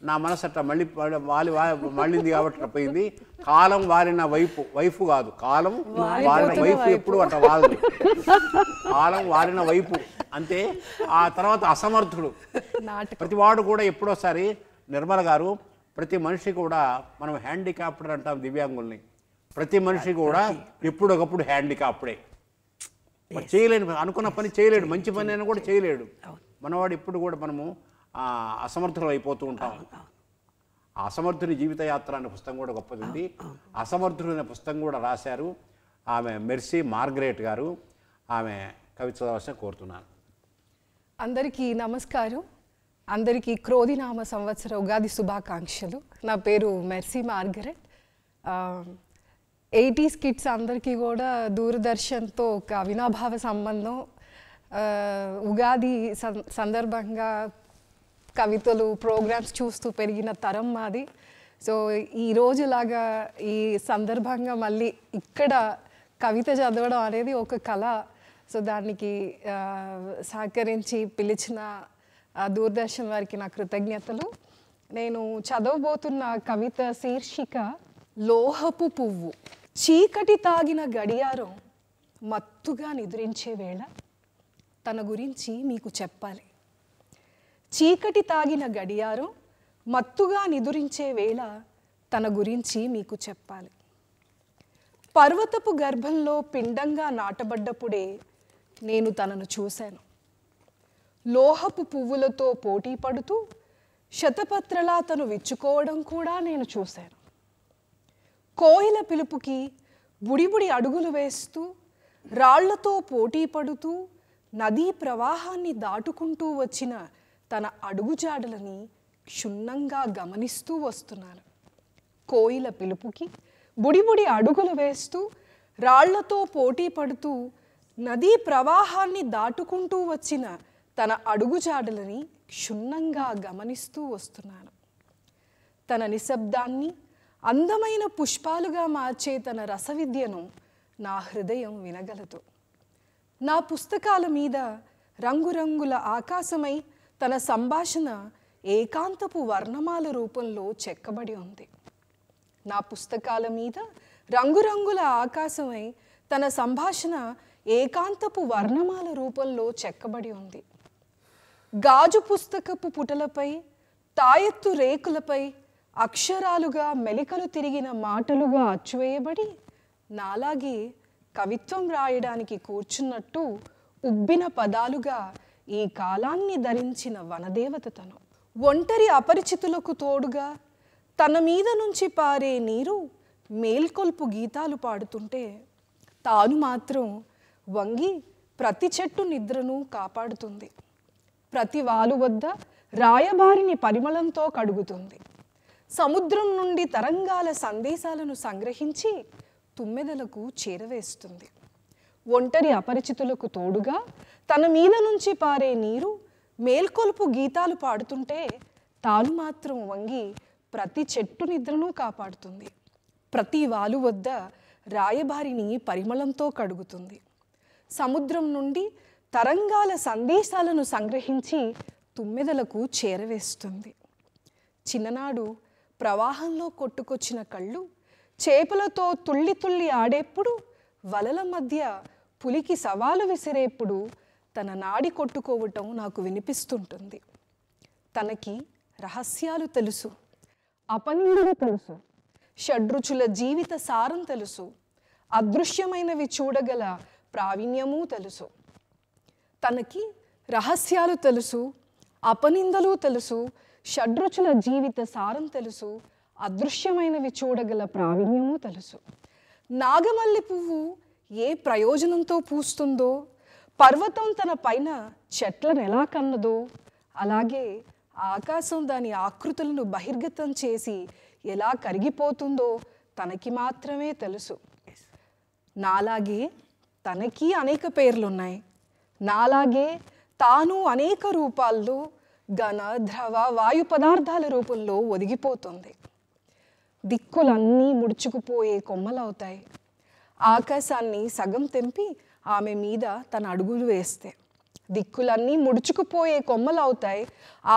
నా మనసు అట్లా మళ్ళీ వాలి మళ్ళీంది కాబట్టి పోయింది కాలం వాలిన వైపు వైఫ్ కాదు కాలం వాలిన వైపు ఎప్పుడు అట్లా వాళ్ళు కాలం వాలిన వైపు అంతే ఆ తర్వాత అసమర్థుడు ప్రతి వాడు కూడా ఎప్పుడోసారి నిర్మల గారు ప్రతి మనిషి కూడా మనం హ్యాండిక్యాప్డ్ అంటాం దివ్యాంగుల్ని ప్రతి మనిషి కూడా ఎప్పుడొకప్పుడు హ్యాండికాప్డే చేయలేని అనుకున్న పని చేయలేడు మంచి పని అయినా కూడా చేయలేడు మనవాడు ఎప్పుడు కూడా మనము అసమర్థులు అయిపోతూ ఉంటాం అసమర్థుని జీవితయాత్ర అనే పుస్తకం కూడా గొప్పది ఉంది అసమర్థుడు అనే పుస్తకం కూడా రాశారు ఆమె మెర్సీ మార్గరేట్ గారు ఆమె కవి చదవాల్సిన కోరుతున్నాను అందరికీ నమస్కారం అందరికీ క్రోధినామ సంవత్సర ఉగాది శుభాకాంక్షలు నా పేరు మెర్సీ మార్గరెట్ ఎయిటీస్ కిడ్స్ అందరికీ కూడా దూరదర్శన్తో ఒక అవినాభావ సంబంధం ఉగాది సందర్భంగా కవితలు ప్రోగ్రామ్స్ చూస్తూ పెరిగిన తరం మాది సో ఈ రోజులాగా ఈ సందర్భంగా మళ్ళీ ఇక్కడ కవిత చదవడం అనేది ఒక కళ సో దానికి సహకరించి పిలిచిన దూరదర్శన్ వారికి నా కృతజ్ఞతలు నేను చదవబోతున్న కవిత శీర్షిక లోహపు పువ్వు చీకటి తాగిన గడియారం మత్తుగా నిద్రించే వేళ తన గురించి మీకు చెప్పాలి చీకటి తాగిన గడియారం మత్తుగా నిదురించే వేళ తన గురించి మీకు చెప్పాలి పర్వతపు గర్భంలో పిండంగా నాటబడ్డప్పుడే నేను తనను చూశాను లోహపు పువ్వులతో పోటీ పడుతూ శతపత్రలా తను విచ్చుకోవడం కూడా నేను చూశాను కోయిల పిలుపుకి బుడిబుడి అడుగులు వేస్తూ రాళ్లతో పోటీ పడుతూ నదీ ప్రవాహాన్ని దాటుకుంటూ వచ్చిన తన అడుగుజాడలని క్షుణ్ణంగా గమనిస్తూ వస్తున్నాను కోయిల పిలుపుకి బుడిబుడి అడుగులు వేస్తూ రాళ్లతో పోటీ పడుతూ నదీ ప్రవాహాన్ని దాటుకుంటూ వచ్చిన తన అడుగుజాడలని క్షుణ్ణంగా గమనిస్తూ వస్తున్నాను తన నిశ్శబ్దాన్ని అందమైన పుష్పాలుగా మార్చే తన రసవిద్యను నా హృదయం వినగలదు నా పుస్తకాల మీద రంగురంగుల ఆకాశమై తన సంభాషణ ఏకాంతపు వర్ణమాల రూపంలో చెక్కబడి ఉంది నా పుస్తకాల మీద రంగురంగుల ఆకాశమై తన సంభాషణ ఏకాంతపు వర్ణమాల రూపంలో చెక్కబడి ఉంది గాజు పుస్తకపు పుటలపై తాయెత్తు రేకులపై అక్షరాలుగా మెలికలు తిరిగిన మాటలుగా అచ్చువేయబడి నాలాగే కవిత్వం రాయడానికి కూర్చున్నట్టు ఉబ్బిన పదాలుగా ఈ కాలాన్ని ధరించిన వనదేవత తను ఒంటరి అపరిచితులకు తోడుగా తన మీద నుంచి పారే నీరు మేల్కొల్పు గీతాలు పాడుతుంటే తాను మాత్రం వంగి ప్రతి చెట్టు నిద్రను కాపాడుతుంది ప్రతి వాలు వద్ద రాయబారిని పరిమళంతో కడుగుతుంది సముద్రం నుండి తరంగాల సందేశాలను సంగ్రహించి తుమ్మెదలకు చేరవేస్తుంది ఒంటరి అపరిచితులకు తోడుగా తన మీద నుంచి పారే నీరు మేల్కొలుపు గీతాలు పాడుతుంటే తాను మాత్రం వంగి ప్రతి చెట్టు నిద్రను కాపాడుతుంది ప్రతి వాలు వద్ద రాయబారిని పరిమళంతో కడుగుతుంది సముద్రం నుండి తరంగాల సందేశాలను సంగ్రహించి తుమ్మెదలకు చేరవేస్తుంది చిన్ననాడు ప్రవాహంలో కొట్టుకొచ్చిన కళ్ళు చేపలతో తుళ్ళి తుళ్ళి ఆడేప్పుడు వలల మధ్య పులికి సవాలు విసిరేప్పుడు తన నాడి కొట్టుకోవటం నాకు వినిపిస్తుంటుంది తనకి రహస్యాలు తెలుసు అపనిందులు తెలుసు షడ్రుచుల జీవిత సారం తెలుసు అదృశ్యమైనవి చూడగల ప్రావీణ్యము తెలుసు తనకి రహస్యాలు తెలుసు అపనిందలు తెలుసు షడ్రుచుల జీవిత సారం తెలుసు అదృశ్యమైనవి చూడగల ప్రావీణ్యము తెలుసు నాగమల్లి పువ్వు ఏ ప్రయోజనంతో పూస్తుందో పర్వతం తన పైన చెట్లను ఎలా కన్నదో అలాగే ఆకాశం దాని ఆకృతులను బహిర్గతం చేసి ఎలా కరిగిపోతుందో తనకి మాత్రమే తెలుసు నాలాగే తనకి అనేక పేర్లున్నాయి నాలాగే తాను అనేక రూపాల్లో ఘన ద్రవ వాయు పదార్థాల రూపంలో ఒదిగిపోతుంది దిక్కులన్నీ ముడుచుకుపోయే కొమ్మలవుతాయి ఆకాశాన్ని సగం తెంపి ఆమె మీద తన అడుగులు వేస్తే దిక్కులన్నీ ముడుచుకుపోయే కొమ్మలు అవుతాయి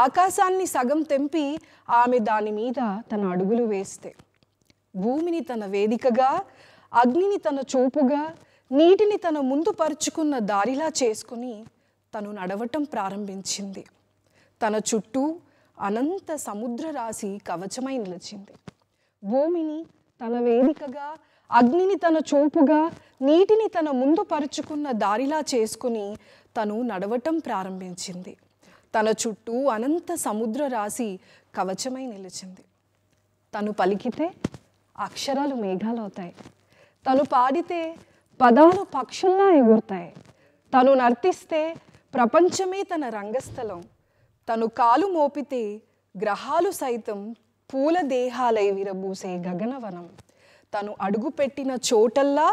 ఆకాశాన్ని సగం తెంపి ఆమె దాని మీద తన అడుగులు వేస్తే భూమిని తన వేదికగా అగ్నిని తన చూపుగా నీటిని తన ముందు పరుచుకున్న దారిలా చేసుకుని తను నడవటం ప్రారంభించింది తన చుట్టూ అనంత సముద్ర రాశి కవచమై నిలిచింది భూమిని తన వేదికగా అగ్నిని తన చూపుగా నీటిని తన ముందు పరుచుకున్న దారిలా చేసుకుని తను నడవటం ప్రారంభించింది తన చుట్టూ అనంత సముద్ర రాశి కవచమై నిలిచింది తను పలికితే అక్షరాలు మేఘాలవుతాయి తను పాడితే పదాలు పక్షుల్లా ఎగురుతాయి తను నర్తిస్తే ప్రపంచమే తన రంగస్థలం తను కాలు మోపితే గ్రహాలు సైతం పూల దేహాలై విరబూసే గగనవనం తను అడుగుపెట్టిన చోటల్లా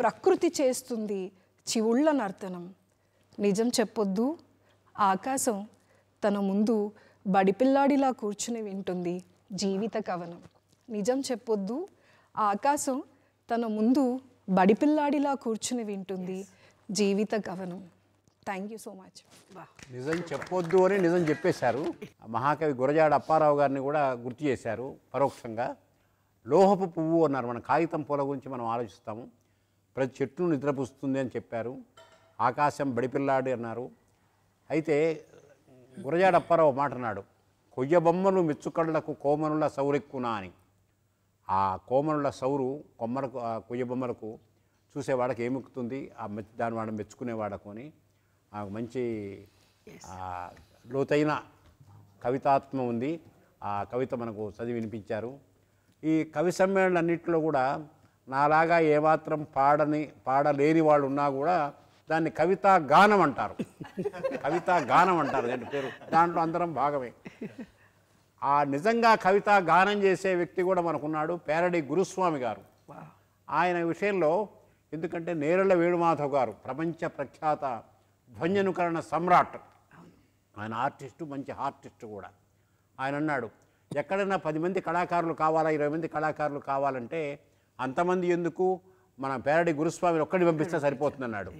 ప్రకృతి చేస్తుంది చివుళ్ళ నర్తనం నిజం చెప్పొద్దు ఆకాశం తన ముందు బడిపిల్లాడిలా కూర్చుని వింటుంది జీవిత కవనం నిజం చెప్పొద్దు ఆకాశం తన ముందు బడిపిల్లాడిలా కూర్చుని వింటుంది జీవిత కవనం థ్యాంక్ యూ సో మచ్ నిజం చెప్పొద్దు అని నిజం చెప్పేశారు మహాకవి గురజాడ అప్పారావు గారిని కూడా గుర్తు చేశారు పరోక్షంగా లోహపు పువ్వు అన్నారు మన కాగితం పూల గురించి మనం ఆలోచిస్తాము ప్రతి చెట్టును నిద్రపుస్తుంది అని చెప్పారు ఆకాశం బడిపిల్లాడి అన్నారు అయితే గురజాడప్పారావు మాట అన్నాడు కొయ్య బొమ్మలు మెచ్చుకళ్ళకు కోమనుల సౌరెక్కునా అని ఆ కోమనుల సౌరు కొమ్మలకు ఆ కొయ్య బొమ్మలకు చూసేవాడకు ఏముక్కుతుంది ఆ మెచ్చు దాని వాడు మెచ్చుకునేవాడకు అని మంచి లోతైన కవితాత్మ ఉంది ఆ కవిత మనకు చదివి వినిపించారు ఈ కవి అన్నింటిలో కూడా నాలాగా ఏమాత్రం పాడని పాడలేని వాళ్ళు ఉన్నా కూడా దాన్ని కవితా గానం అంటారు కవితా గానం అంటారు దాని పేరు దాంట్లో అందరం భాగమే ఆ నిజంగా కవితా గానం చేసే వ్యక్తి కూడా మనకున్నాడు పేరడి గురుస్వామి గారు ఆయన విషయంలో ఎందుకంటే నేరళ్ళ వేణుమాధవ్ గారు ప్రపంచ ప్రఖ్యాత ధ్వన్యనుకరణ సమ్రాట్ ఆయన ఆర్టిస్టు మంచి ఆర్టిస్టు కూడా ఆయన అన్నాడు ఎక్కడైనా పది మంది కళాకారులు కావాలా ఇరవై మంది కళాకారులు కావాలంటే అంతమంది ఎందుకు మన పేరడి గురుస్వామిని ఒక్కడిని పంపిస్తే సరిపోతుందన్నాడు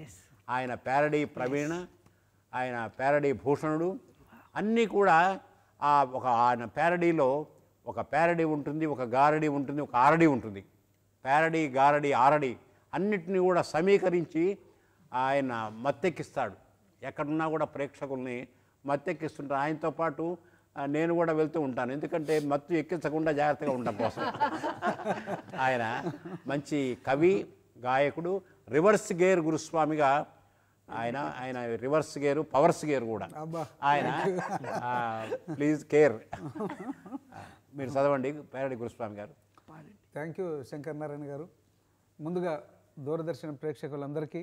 ఆయన పేరడి ప్రవీణ ఆయన పేరడి భూషణుడు అన్నీ కూడా ఆ ఒక ఆయన పేరడీలో ఒక పేరడి ఉంటుంది ఒక గారడి ఉంటుంది ఒక ఆరడి ఉంటుంది పేరడి గారడి ఆరడి అన్నిటిని కూడా సమీకరించి ఆయన మత్తెక్కిస్తాడు ఎక్కడున్నా కూడా ప్రేక్షకుల్ని మత్తెక్కిస్తుంటారు ఆయనతో పాటు నేను కూడా వెళ్తూ ఉంటాను ఎందుకంటే మత్తు ఎక్కించకుండా జాగ్రత్తగా ఉండడం కోసం ఆయన మంచి కవి గాయకుడు రివర్స్ గేర్ గురుస్వామిగా ఆయన ఆయన రివర్స్ గేరు పవర్స్ గేర్ కూడా ఆయన ప్లీజ్ కేర్ మీరు చదవండి పేరడి గురుస్వామి గారు థ్యాంక్ యూ శంకర్ నారాయణ గారు ముందుగా దూరదర్శన ప్రేక్షకులందరికీ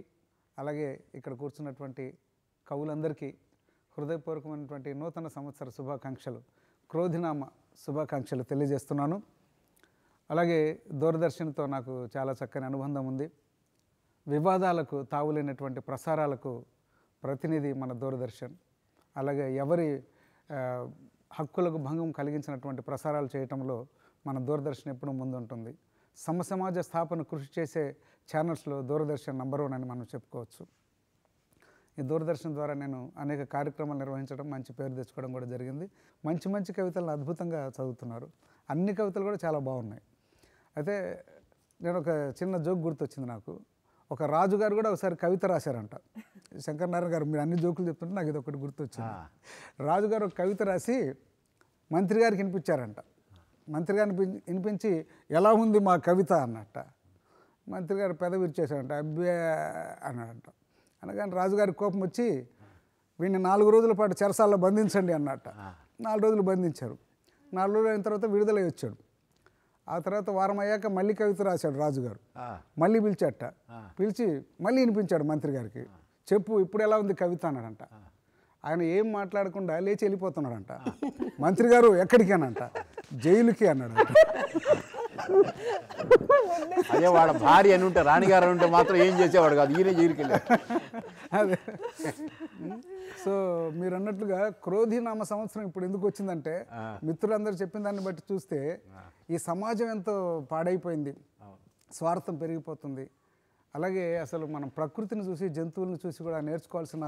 అలాగే ఇక్కడ కూర్చున్నటువంటి కవులందరికీ హృదయపూర్వకమైనటువంటి నూతన సంవత్సర శుభాకాంక్షలు క్రోధినామ శుభాకాంక్షలు తెలియజేస్తున్నాను అలాగే దూరదర్శన్తో నాకు చాలా చక్కని అనుబంధం ఉంది వివాదాలకు తావులేనటువంటి ప్రసారాలకు ప్రతినిధి మన దూరదర్శన్ అలాగే ఎవరి హక్కులకు భంగం కలిగించినటువంటి ప్రసారాలు చేయటంలో మన దూరదర్శన్ ఎప్పుడూ ముందుంటుంది సమసమాజ స్థాపన కృషి చేసే ఛానల్స్లో దూరదర్శన్ నంబర్ వన్ అని మనం చెప్పుకోవచ్చు ఈ దూరదర్శన్ ద్వారా నేను అనేక కార్యక్రమాలు నిర్వహించడం మంచి పేరు తెచ్చుకోవడం కూడా జరిగింది మంచి మంచి కవితలను అద్భుతంగా చదువుతున్నారు అన్ని కవితలు కూడా చాలా బాగున్నాయి అయితే నేను ఒక చిన్న జోక్ గుర్తొచ్చింది నాకు ఒక రాజు గారు కూడా ఒకసారి కవిత రాశారంట శంకరనారాయణ గారు మీరు అన్ని జోకులు చెప్తుంటే నాకు ఇది ఒకటి గుర్తొచ్చింది రాజుగారు ఒక కవిత రాసి మంత్రి గారికి వినిపించారంట మంత్రి గారిని వినిపించి ఎలా ఉంది మా కవిత అన్నట్ట మంత్రి గారు పెద విరిచేశారంట అబ్బే అన్నాడంట అనగానే రాజుగారి కోపం వచ్చి వీడిని నాలుగు రోజుల పాటు చెరసాల్లో బంధించండి అన్నట్ట నాలుగు రోజులు బంధించారు నాలుగు రోజులు అయిన తర్వాత విడుదలై వచ్చాడు ఆ తర్వాత వారం అయ్యాక మళ్ళీ కవిత రాశాడు రాజుగారు మళ్ళీ పిలిచాట పిలిచి మళ్ళీ వినిపించాడు మంత్రి గారికి చెప్పు ఇప్పుడు ఎలా ఉంది కవిత అన్నాడంట ఆయన ఏం మాట్లాడకుండా లేచి వెళ్ళిపోతున్నాడంట మంత్రి గారు ఎక్కడికి అనంట జైలుకి అన్నాడు అదే వాడు భార్య అని ఉంటే రాణిగారు అని ఉంటే మాత్రం ఏం చేసేవాడు కాదు ఈయన జీరికి అదే సో మీరు అన్నట్లుగా నామ సంవత్సరం ఇప్పుడు ఎందుకు వచ్చిందంటే మిత్రులందరూ చెప్పిన దాన్ని బట్టి చూస్తే ఈ సమాజం ఎంతో పాడైపోయింది స్వార్థం పెరిగిపోతుంది అలాగే అసలు మనం ప్రకృతిని చూసి జంతువులను చూసి కూడా నేర్చుకోవాల్సిన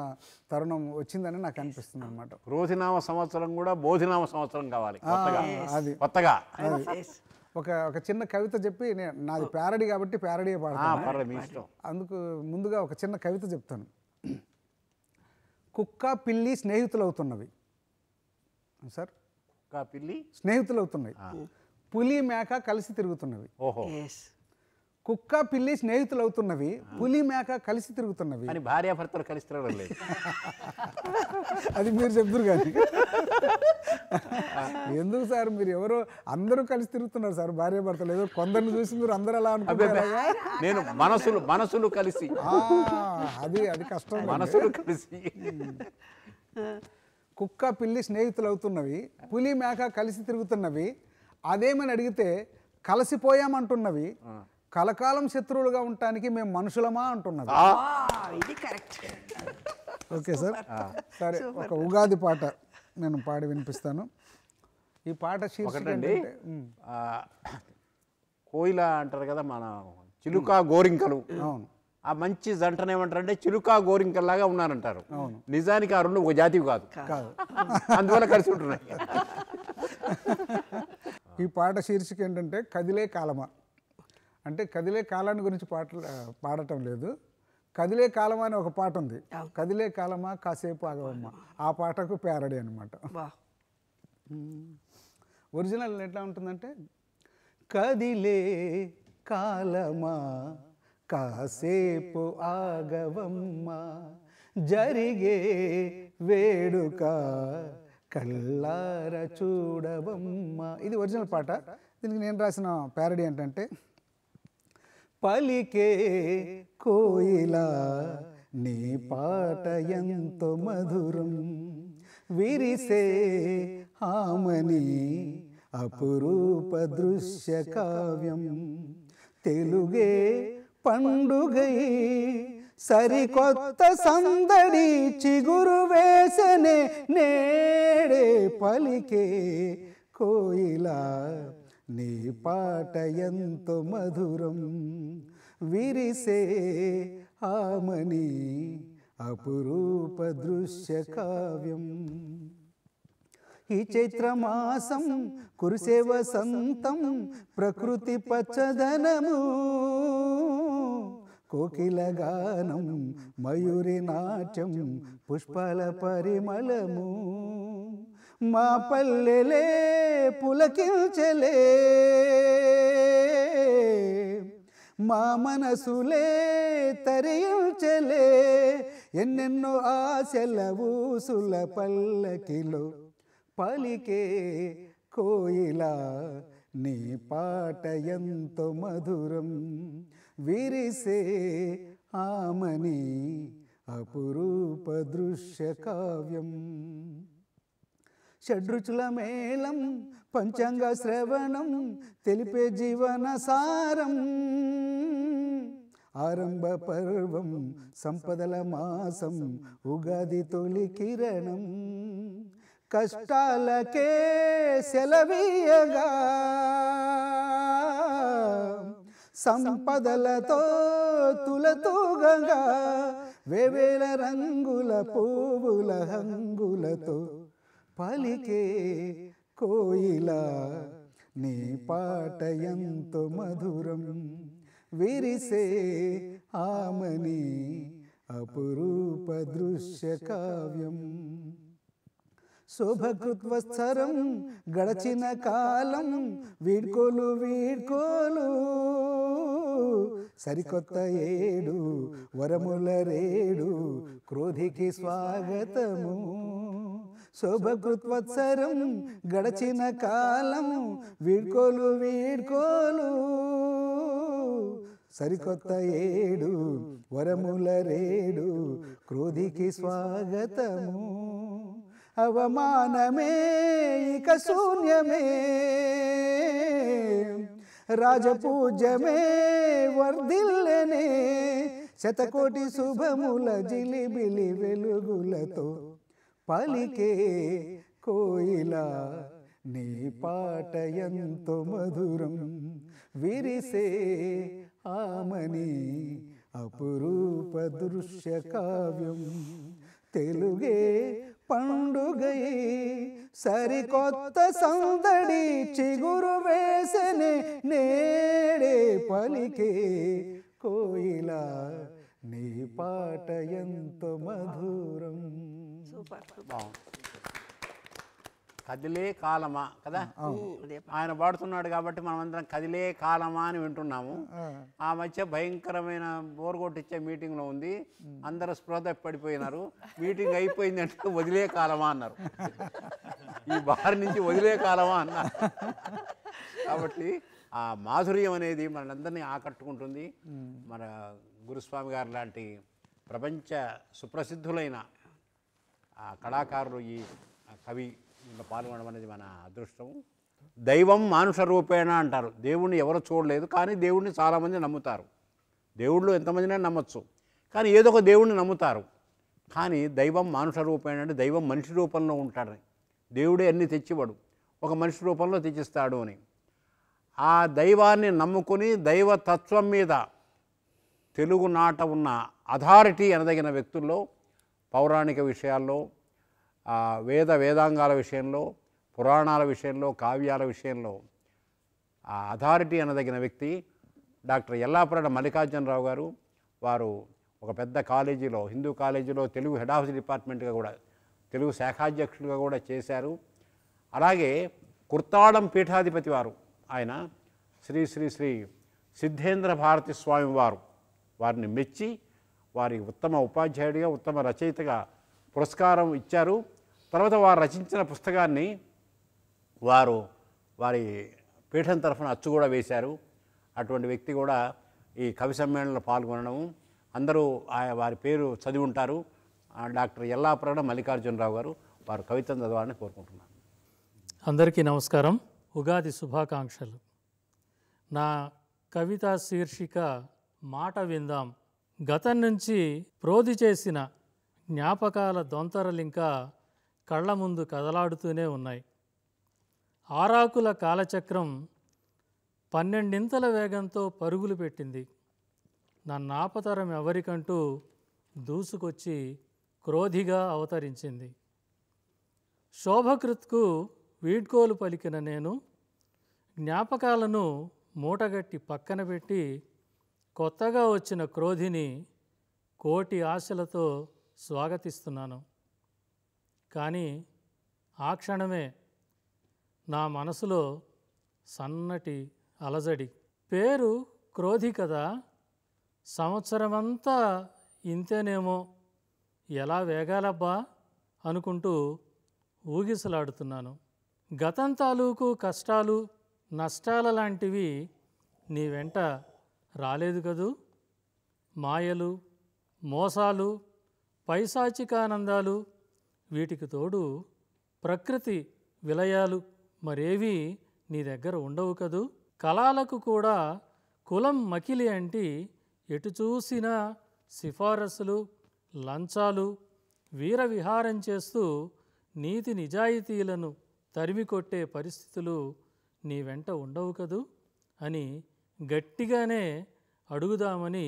తరుణం వచ్చిందని నాకు అనిపిస్తుంది అనమాట రోజునామ సంవత్సరం కూడా బోధినామ సంవత్సరం కావాలి అది కొత్తగా ఒక ఒక చిన్న కవిత చెప్పి నేను నాది ప్యారడీ కాబట్టి ప్యారడీ పాడతాను అందుకు ముందుగా ఒక చిన్న కవిత చెప్తాను కుక్క పిల్లి స్నేహితులు అవుతున్నవి సార్ పిల్లి స్నేహితులు అవుతున్నాయి పులి మేక కలిసి తిరుగుతున్నవి ఓహో కుక్క పిల్లి స్నేహితులు అవుతున్నవి పులి మేక కలిసి తిరుగుతున్నవి అని భర్తలు కలిసి తిరగడం లేదు అది మీరు చెప్తురు కానీ ఎందుకు సార్ మీరు ఎవరో అందరూ కలిసి తిరుగుతున్నారు సార్ భర్తలు ఏదో కొందరిని చూసి మీరు అందరూ అలా అనుకుంటారు నేను మనసులు మనసులు కలిసి అది అది కష్టం మనసులు కలిసి కుక్క పిల్లి స్నేహితులు అవుతున్నవి పులి మేక కలిసి తిరుగుతున్నవి అదేమని అడిగితే కలిసిపోయామంటున్నవి కలకాలం శత్రువులుగా ఉండటానికి మేము మనుషులమా అంటున్నది ఓకే సార్ సరే ఒక ఉగాది పాట నేను పాడి వినిపిస్తాను ఈ పాట ఒకటండి కోయిల అంటారు కదా మన చిలుక గోరింకలు అవును ఆ మంచి జంటనేమంటారంటే ఏమంటారంటే చిలుక గోరింకల్ లాగా ఉన్నారంటారు నిజానికి ఆ రెండు ఒక జాతివి కాదు అందువల్ల కలిసి ఉంటున్నాయి ఈ పాట శీర్షిక ఏంటంటే కదిలే కాలమా అంటే కదిలే కాలాన్ని గురించి పాట పాడటం లేదు కదిలే కాలం అని ఒక పాట ఉంది కదిలే కాలమా కాసేపు ఆగవమ్మ ఆ పాటకు పేరడి అనమాట ఒరిజినల్ ఎట్లా ఉంటుందంటే కదిలే కాలమా కాసేపు ఆగవమ్మ జరిగే వేడుక కళ్ళార చూడవమ్మ ఇది ఒరిజినల్ పాట దీనికి నేను రాసిన ప్యారడీ ఏంటంటే పలికే కోయిలా నీ పాట ఎంతో మధురం విరిసే ఆమని అపురూప దృశ్య కావ్యం తెలుగే పండుగై సరికొత్త సందడి చిగురు వేసనే నేడే పలికే కోయిలా నీ పాట ఎంతో మధురం విరిసే ఆమని అపురూప దృశ్య కావ్యం ఈ చైత్రమాసం కురిసే వసంతం ప్రకృతి పచ్చదనము కోకిల గానం మయూరి నాట్యం పుష్పల పరిమళము మా పల్లెలే పులకించలే మా మనసులే తరించలే ఎన్నెన్నో ఆశల ఊసుల పల్లకిలో పలికే కోయిలా నీ పాట ఎంతో మధురం విరిసే ఆమని అపురూప దృశ్య కావ్యం షడ్రుచుల మేళం పంచాంగ శ్రవణం తెలిపే జీవన సారం ఆరంభ పర్వం సంపదల మాసం ఉగాది తొలి కిరణం కష్టాలకే సెలవీయగా సంపదలతో తులతూగగా వేవేల రంగుల పువ్వుల హంగులతో పలికే కోయిలా నీ పాట ఎంతో మధురం విరిసే ఆమని అపురూప దృశ్య కావ్యం శుభకృత్వత్సరం గడచిన కాలం వీడ్కోలు వీడ్కోలు సరికొత్త ఏడు వరముల రేడు క్రోధికి స్వాగతము శోభకృత్వత్సరం గడచిన కాలం వీడ్కోలు వీడ్కోలు సరికొత్త ఏడు వరముల రేడు క్రోధికి స్వాగతము అవమానమే ఇక శూన్యమే రాజపూజ్యమే వర్ధిల్లనే శతకోటి శుభముల జిలిబిలి వెలుగులతో పలికే కోయిలా నీ పాట ఎంతో మధురం విరిసే ఆమని అపురూప దృశ్య కావ్యం తెలుగే పండుగయే సరికొత్త సందడి చిగురు వేసనే నేడే పలికే కోయిలా నీ పాట ఎంతో మధురం సూపర్ బాగుంది కదిలే కాలమా కదా ఆయన పాడుతున్నాడు కాబట్టి మనమందరం కదిలే కాలమా అని వింటున్నాము ఆ మధ్య భయంకరమైన బోర్ కొట్టించే మీటింగ్లో ఉంది అందరు స్పృహ పడిపోయినారు మీటింగ్ అంటే వదిలే కాలమా అన్నారు ఈ బారి నుంచి వదిలే కాలమా అన్నారు కాబట్టి ఆ మాధుర్యం అనేది మనందరినీ ఆకట్టుకుంటుంది మన గురుస్వామి గారు లాంటి ప్రపంచ సుప్రసిద్ధులైన కళాకారులు ఈ కవి పాల్గొనడం అనేది మన అదృష్టం దైవం మానుష రూపేణ అంటారు దేవుణ్ణి ఎవరు చూడలేదు కానీ దేవుణ్ణి చాలామంది నమ్ముతారు దేవుళ్ళు ఎంతమందినే నమ్మచ్చు కానీ ఏదో ఒక దేవుణ్ణి నమ్ముతారు కానీ దైవం మానుష రూపేణ అంటే దైవం మనిషి రూపంలో ఉంటాడని దేవుడే అన్ని తెచ్చివాడు ఒక మనిషి రూపంలో తెచ్చిస్తాడు అని ఆ దైవాన్ని నమ్ముకుని దైవ తత్వం మీద నాట ఉన్న అథారిటీ అనదగిన వ్యక్తుల్లో పౌరాణిక విషయాల్లో వేద వేదాంగాల విషయంలో పురాణాల విషయంలో కావ్యాల విషయంలో అథారిటీ అనదగిన వ్యక్తి డాక్టర్ ఎల్లాపురాడ మల్లికార్జునరావు గారు వారు ఒక పెద్ద కాలేజీలో హిందూ కాలేజీలో తెలుగు హెడ్ ఆఫీస్ డిపార్ట్మెంట్గా కూడా తెలుగు శాఖాధ్యక్షులుగా కూడా చేశారు అలాగే కుర్తాడం పీఠాధిపతి వారు ఆయన శ్రీ శ్రీ శ్రీ సిద్ధేంద్ర భారతి స్వామి వారు వారిని మెచ్చి వారి ఉత్తమ ఉపాధ్యాయుడిగా ఉత్తమ రచయితగా పురస్కారం ఇచ్చారు తర్వాత వారు రచించిన పుస్తకాన్ని వారు వారి పీఠం తరఫున అచ్చు కూడా వేశారు అటువంటి వ్యక్తి కూడా ఈ కవి సమ్మేళనంలో పాల్గొనడం అందరూ వారి పేరు చదివి ఉంటారు డాక్టర్ ఎల్లాప్రగడ మల్లికార్జునరావు గారు వారు కవితను చదవాలని కోరుకుంటున్నాను అందరికీ నమస్కారం ఉగాది శుభాకాంక్షలు నా కవితా శీర్షిక మాట విందాం గతం నుంచి ప్రోధి చేసిన జ్ఞాపకాల దొంతరలింకా కళ్ళ ముందు కదలాడుతూనే ఉన్నాయి ఆరాకుల కాలచక్రం పన్నెండింతల వేగంతో పరుగులు పెట్టింది నన్నాపతరం ఎవరికంటూ దూసుకొచ్చి క్రోధిగా అవతరించింది శోభకృత్కు వీడ్కోలు పలికిన నేను జ్ఞాపకాలను మూటగట్టి పక్కన పెట్టి కొత్తగా వచ్చిన క్రోధిని కోటి ఆశలతో స్వాగతిస్తున్నాను కానీ ఆ క్షణమే నా మనసులో సన్నటి అలజడి పేరు క్రోధి కదా సంవత్సరమంతా ఇంతేనేమో ఎలా వేగాలబ్బా అనుకుంటూ ఊగిసలాడుతున్నాను గతం తాలూకు కష్టాలు నష్టాల లాంటివి నీ వెంట రాలేదు కదూ మాయలు మోసాలు పైశాచికానందాలు వీటికి తోడు ప్రకృతి విలయాలు మరేవి నీ దగ్గర ఉండవు కదూ కలాలకు కూడా కులం మకిలి అంటే ఎటు చూసిన సిఫారసులు లంచాలు వీర విహారం చేస్తూ నీతి నిజాయితీలను తరిమికొట్టే పరిస్థితులు నీ వెంట ఉండవు కదూ అని గట్టిగానే అడుగుదామని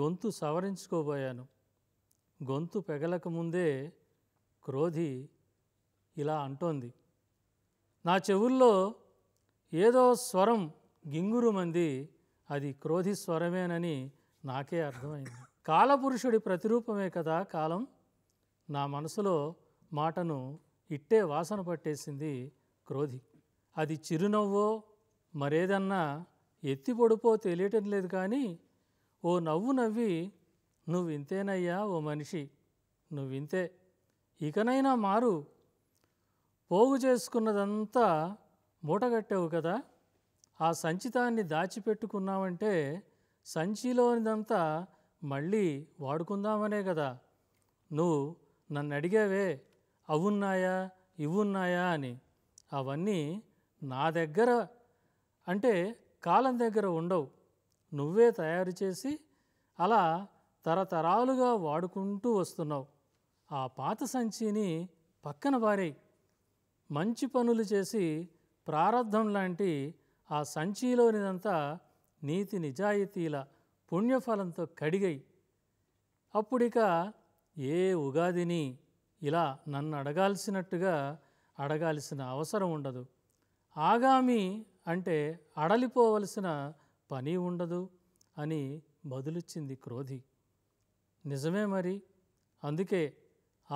గొంతు సవరించుకోబోయాను గొంతు పెగలకముందే ముందే క్రోధి ఇలా అంటోంది నా చెవుల్లో ఏదో స్వరం గింగురుమంది అది క్రోధి స్వరమేనని నాకే అర్థమైంది కాలపురుషుడి ప్రతిరూపమే కదా కాలం నా మనసులో మాటను ఇట్టే వాసన పట్టేసింది క్రోధి అది చిరునవ్వో మరేదన్నా ఎత్తి పొడుపో తెలియటం లేదు కానీ ఓ నవ్వు నవ్వి నువ్వు ఇంతేనయ్యా ఓ మనిషి నువ్వింతే ఇకనైనా మారు పోగు చేసుకున్నదంతా మూటగట్టావు కదా ఆ సంచితాన్ని దాచిపెట్టుకున్నావంటే సంచిలోనిదంతా మళ్ళీ వాడుకుందామనే కదా నువ్వు నన్ను అడిగావే అవున్నాయా ఇవున్నాయా అని అవన్నీ నా దగ్గర అంటే కాలం దగ్గర ఉండవు నువ్వే తయారు చేసి అలా తరతరాలుగా వాడుకుంటూ వస్తున్నావు ఆ పాత సంచిని పక్కన వారే మంచి పనులు చేసి ప్రారంధం లాంటి ఆ సంచిలోనిదంతా నీతి నిజాయితీల పుణ్యఫలంతో కడిగాయి అప్పుడిక ఏ ఉగాదిని ఇలా నన్ను అడగాల్సినట్టుగా అడగాల్సిన అవసరం ఉండదు ఆగామి అంటే అడలిపోవలసిన పని ఉండదు అని బదులిచ్చింది క్రోధి నిజమే మరి అందుకే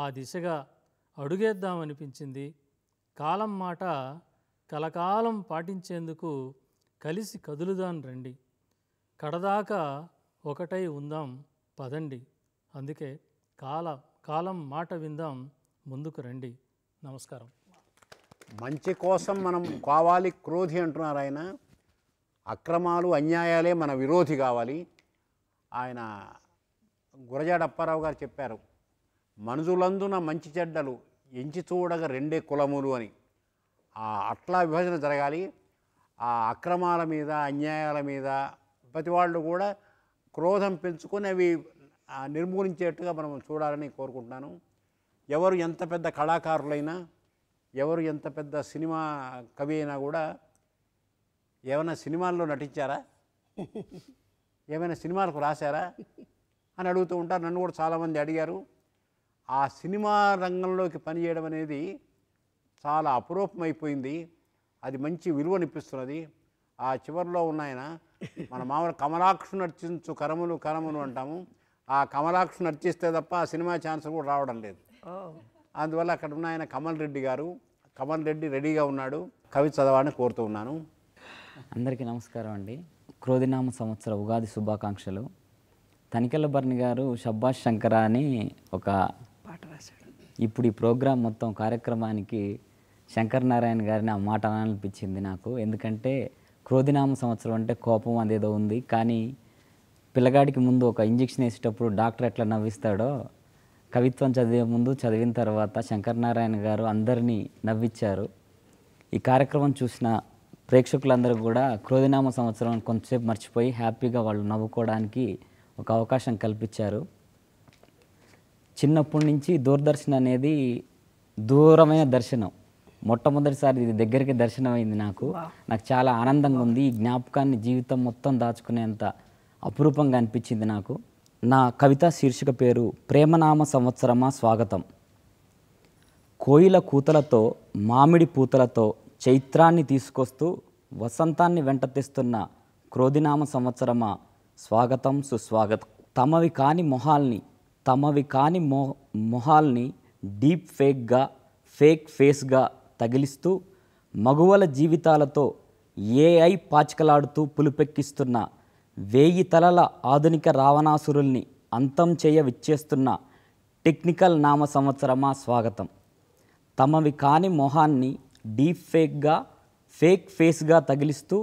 ఆ దిశగా అడుగేద్దామనిపించింది కాలం మాట కలకాలం పాటించేందుకు కలిసి కదులుదాం రండి కడదాకా ఒకటై ఉందాం పదండి అందుకే కాల కాలం మాట విందాం ముందుకు రండి నమస్కారం మంచి కోసం మనం కావాలి క్రోధి అంటున్నారు ఆయన అక్రమాలు అన్యాయాలే మన విరోధి కావాలి ఆయన గురజాడ అప్పారావు గారు చెప్పారు మనుషులందున మంచి చెడ్డలు ఎంచి చూడగా రెండే కులములు అని ఆ అట్లా విభజన జరగాలి ఆ అక్రమాల మీద అన్యాయాల మీద ప్రతి వాళ్ళు కూడా క్రోధం పెంచుకొని అవి నిర్మూలించేట్టుగా మనం చూడాలని కోరుకుంటున్నాను ఎవరు ఎంత పెద్ద కళాకారులైనా ఎవరు ఎంత పెద్ద సినిమా కవి అయినా కూడా ఏమైనా సినిమాల్లో నటించారా ఏమైనా సినిమాలకు రాశారా అని అడుగుతూ ఉంటారు నన్ను కూడా చాలామంది అడిగారు ఆ సినిమా రంగంలోకి పనిచేయడం అనేది చాలా అపురూపమైపోయింది అది మంచి విలువనిపిస్తున్నది ఆ చివరిలో ఉన్న ఆయన మన మామూలు కమలాక్షు నర్చించు కరములు కరములు అంటాము ఆ కమలాక్షు నర్చిస్తే తప్ప ఆ సినిమా ఛాన్స్ కూడా రావడం లేదు అందువల్ల అక్కడ ఉన్న ఆయన కమల్ రెడ్డి గారు కమల్ రెడ్డి రెడీగా ఉన్నాడు కవి చదవాలని కోరుతూ ఉన్నాను అందరికీ నమస్కారం అండి క్రోధినామ సంవత్సర ఉగాది శుభాకాంక్షలు తనికెళ్ళ భరణి గారు షబ్బాష్ శంకర అని ఒక పాట రాశాడు ఇప్పుడు ఈ ప్రోగ్రాం మొత్తం కార్యక్రమానికి శంకర్ నారాయణ గారిని ఆ మాట అనిపించింది నాకు ఎందుకంటే క్రోధినామ సంవత్సరం అంటే కోపం అదేదో ఉంది కానీ పిల్లగాడికి ముందు ఒక ఇంజెక్షన్ వేసేటప్పుడు డాక్టర్ ఎట్లా నవ్విస్తాడో కవిత్వం చదివే ముందు చదివిన తర్వాత శంకరనారాయణ గారు అందరినీ నవ్విచ్చారు ఈ కార్యక్రమం చూసిన ప్రేక్షకులందరూ కూడా క్రోధినామ సంవత్సరం కొంతసేపు మర్చిపోయి హ్యాపీగా వాళ్ళు నవ్వుకోవడానికి ఒక అవకాశం కల్పించారు చిన్నప్పటి నుంచి దూరదర్శన్ అనేది దూరమైన దర్శనం మొట్టమొదటిసారి ఇది దగ్గరికి దర్శనం అయింది నాకు నాకు చాలా ఆనందంగా ఉంది ఈ జ్ఞాపకాన్ని జీవితం మొత్తం దాచుకునేంత అపురూపంగా అనిపించింది నాకు నా కవిత శీర్షిక పేరు ప్రేమనామ సంవత్సరమా స్వాగతం కోయిల కూతలతో మామిడి పూతలతో చైత్రాన్ని తీసుకొస్తూ వసంతాన్ని వెంట తెస్తున్న క్రోధినామ సంవత్సరమా స్వాగతం సుస్వాగతం తమవి కాని మొహాల్ని తమవి కాని మొ మొహాల్ని డీప్ ఫేక్గా ఫేక్ ఫేస్గా తగిలిస్తూ మగువల జీవితాలతో ఏఐ పాచికలాడుతూ పులుపెక్కిస్తున్న వేయి తలల ఆధునిక రావణాసురుల్ని అంతం చేయ విచ్చేస్తున్న టెక్నికల్ నామ సంవత్సరమా స్వాగతం తమవి కాని మొహాన్ని డీప్ ఫేక్గా ఫేక్ ఫేస్గా తగిలిస్తూ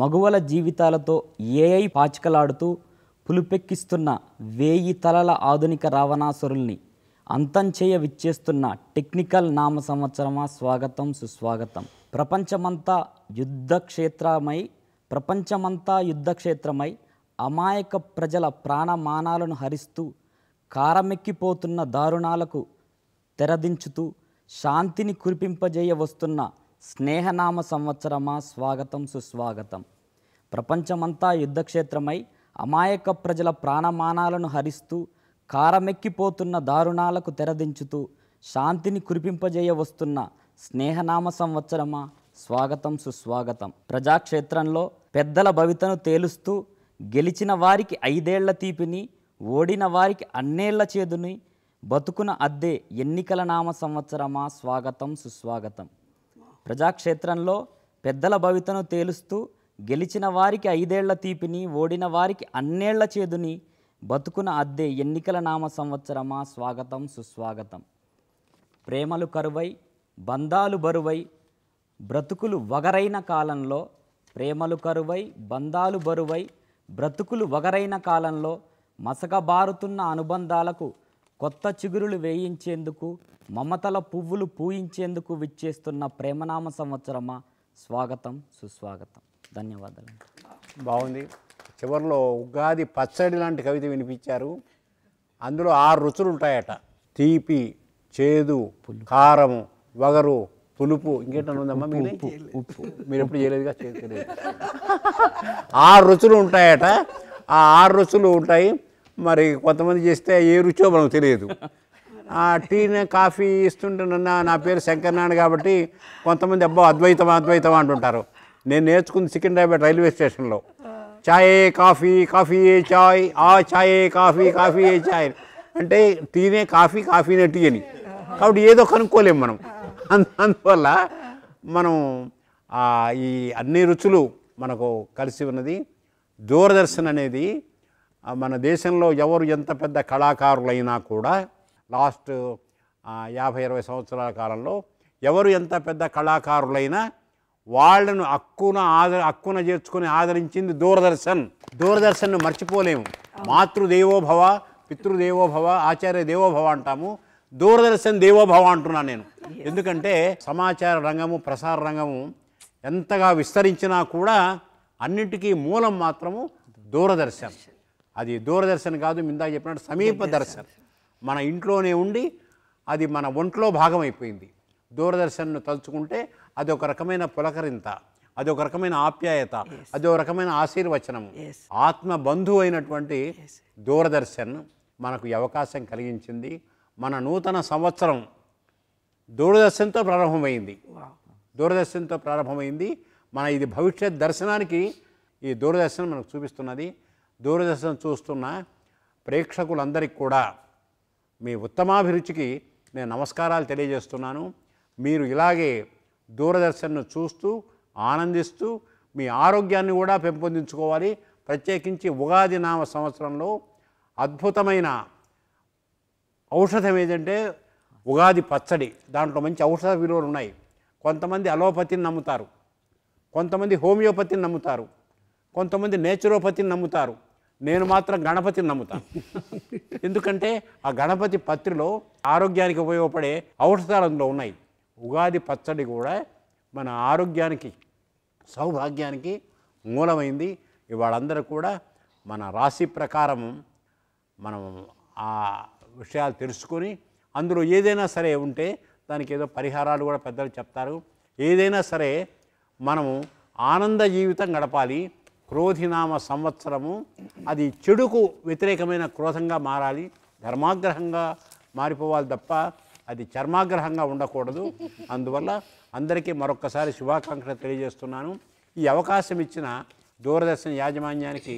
మగువల జీవితాలతో ఏఐ పాచికలాడుతూ పులుపెక్కిస్తున్న వేయి తలల ఆధునిక రావణాసురుల్ని అంతం చేయ విచ్చేస్తున్న టెక్నికల్ నామ సంవత్సరమా స్వాగతం సుస్వాగతం ప్రపంచమంతా యుద్ధక్షేత్రమై ప్రపంచమంతా యుద్ధక్షేత్రమై అమాయక ప్రజల ప్రాణమానాలను హరిస్తూ కారమెక్కిపోతున్న దారుణాలకు తెరదించుతూ శాంతిని కురిపింపజేయ వస్తున్న స్నేహనామ సంవత్సరమా స్వాగతం సుస్వాగతం ప్రపంచమంతా యుద్ధక్షేత్రమై అమాయక ప్రజల ప్రాణమానాలను హరిస్తూ కారమెక్కిపోతున్న దారుణాలకు తెరదించుతూ శాంతిని కురిపింపజేయ వస్తున్న స్నేహనామ సంవత్సరమా స్వాగతం సుస్వాగతం ప్రజాక్షేత్రంలో పెద్దల భవితను తేలుస్తూ గెలిచిన వారికి ఐదేళ్ల తీపిని ఓడిన వారికి అన్నేళ్ల చేదుని బతుకున అద్దే ఎన్నికల నామ సంవత్సరమా స్వాగతం సుస్వాగతం ప్రజాక్షేత్రంలో పెద్దల భవితను తేలుస్తూ గెలిచిన వారికి ఐదేళ్ల తీపిని ఓడిన వారికి అన్నేళ్ల చేదుని బతుకున అద్దే ఎన్నికల నామ సంవత్సరమా స్వాగతం సుస్వాగతం ప్రేమలు కరువై బంధాలు బరువై బ్రతుకులు వగరైన కాలంలో ప్రేమలు కరువై బంధాలు బరువై బ్రతుకులు వగరైన కాలంలో మసకబారుతున్న అనుబంధాలకు కొత్త చిగురులు వేయించేందుకు మమతల పువ్వులు పూయించేందుకు విచ్చేస్తున్న ప్రేమనామ సంవత్సరమా స్వాగతం సుస్వాగతం ధన్యవాదాలు బాగుంది చివరిలో ఉగాది పచ్చడి లాంటి కవిత వినిపించారు అందులో ఆరు రుచులు ఉంటాయట తీపి చేదు కారము వగరు పులుపు ఇంకేటన్నా ఉందమ్మా మీరు ఉప్పు మీరు ఎప్పుడు చేయలేదుగా చేయలేదు ఆరు రుచులు ఉంటాయట ఆ ఆరు రుచులు ఉంటాయి మరి కొంతమంది చేస్తే ఏ రుచో మనకు తెలియదు ఆ టీనే కాఫీ ఇస్తుంటున్న నా పేరు శంకర్నాయుడు కాబట్టి కొంతమంది అబ్బా అద్వైతం అద్వైతం అంటుంటారు నేను నేర్చుకుంది సికింద్రాబాద్ రైల్వే స్టేషన్లో చాయ్ కాఫీ కాఫీ ఏ చాయ్ ఆ చాయ్ కాఫీ కాఫీ ఏ చాయ్ అంటే టీనే కాఫీ కాఫీనే టీ అని కాబట్టి ఏదో కనుక్కోలేము మనం అందువల్ల మనం ఈ అన్ని రుచులు మనకు కలిసి ఉన్నది దూరదర్శన్ అనేది మన దేశంలో ఎవరు ఎంత పెద్ద కళాకారులైనా కూడా లాస్ట్ యాభై ఇరవై సంవత్సరాల కాలంలో ఎవరు ఎంత పెద్ద కళాకారులైనా వాళ్ళను హక్కున ఆదర హక్కున చేర్చుకొని ఆదరించింది దూరదర్శన్ దూరదర్శన్ను మర్చిపోలేము మాతృదేవోభవ పితృదేవోభవ ఆచార్య దేవోభవ అంటాము దూరదర్శన్ దేవోభవ అంటున్నాను నేను ఎందుకంటే సమాచార రంగము ప్రసార రంగము ఎంతగా విస్తరించినా కూడా అన్నింటికీ మూలం మాత్రము దూరదర్శన్ అది దూరదర్శన్ కాదు ఇందాక చెప్పినట్టు సమీప దర్శన్ మన ఇంట్లోనే ఉండి అది మన ఒంట్లో భాగమైపోయింది దూరదర్శన్ను తలుచుకుంటే అది ఒక రకమైన పులకరింత అది ఒక రకమైన ఆప్యాయత అది ఒక రకమైన ఆశీర్వచనము ఆత్మ బంధువు అయినటువంటి దూరదర్శన్ మనకు అవకాశం కలిగించింది మన నూతన సంవత్సరం దూరదర్శన్తో ప్రారంభమైంది దూరదర్శన్తో ప్రారంభమైంది మన ఇది భవిష్యత్ దర్శనానికి ఈ దూరదర్శనం మనకు చూపిస్తున్నది దూరదర్శనం చూస్తున్న ప్రేక్షకులందరికీ కూడా మీ ఉత్తమాభిరుచికి నేను నమస్కారాలు తెలియజేస్తున్నాను మీరు ఇలాగే దూరదర్శన్ను చూస్తూ ఆనందిస్తూ మీ ఆరోగ్యాన్ని కూడా పెంపొందించుకోవాలి ప్రత్యేకించి ఉగాది నామ సంవత్సరంలో అద్భుతమైన ఔషధం ఏదంటే ఉగాది పచ్చడి దాంట్లో మంచి ఔషధ విలువలు ఉన్నాయి కొంతమంది అలోపతిని నమ్ముతారు కొంతమంది హోమియోపతిని నమ్ముతారు కొంతమంది నేచురోపతిని నమ్ముతారు నేను మాత్రం గణపతిని నమ్ముతాను ఎందుకంటే ఆ గణపతి పత్రిలో ఆరోగ్యానికి ఉపయోగపడే ఔషధాలు అందులో ఉన్నాయి ఉగాది పచ్చడి కూడా మన ఆరోగ్యానికి సౌభాగ్యానికి మూలమైంది ఇవాళందరూ కూడా మన రాశి ప్రకారం మనం ఆ విషయాలు తెలుసుకొని అందులో ఏదైనా సరే ఉంటే దానికి ఏదో పరిహారాలు కూడా పెద్దలు చెప్తారు ఏదైనా సరే మనము ఆనంద జీవితం గడపాలి క్రోధినామ సంవత్సరము అది చెడుకు వ్యతిరేకమైన క్రోధంగా మారాలి ధర్మాగ్రహంగా మారిపోవాలి తప్ప అది చర్మాగ్రహంగా ఉండకూడదు అందువల్ల అందరికీ మరొక్కసారి శుభాకాంక్షలు తెలియజేస్తున్నాను ఈ అవకాశం ఇచ్చిన దూరదర్శన యాజమాన్యానికి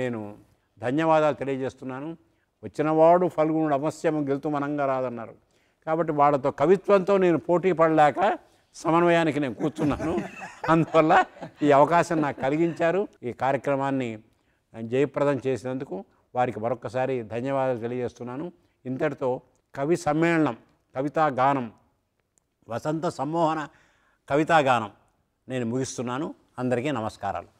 నేను ధన్యవాదాలు తెలియజేస్తున్నాను వచ్చినవాడు ఫల్గుణుడు అమస్యము గెలుతుమనంగా రాదన్నారు కాబట్టి వాళ్ళతో కవిత్వంతో నేను పోటీ పడలేక సమన్వయానికి నేను కూర్చున్నాను అందువల్ల ఈ అవకాశం నాకు కలిగించారు ఈ కార్యక్రమాన్ని జయప్రదం చేసినందుకు వారికి మరొకసారి ధన్యవాదాలు తెలియజేస్తున్నాను ఇంతటితో కవి సమ్మేళనం కవితా గానం వసంత సమ్మోహన కవితా గానం నేను ముగిస్తున్నాను అందరికీ నమస్కారాలు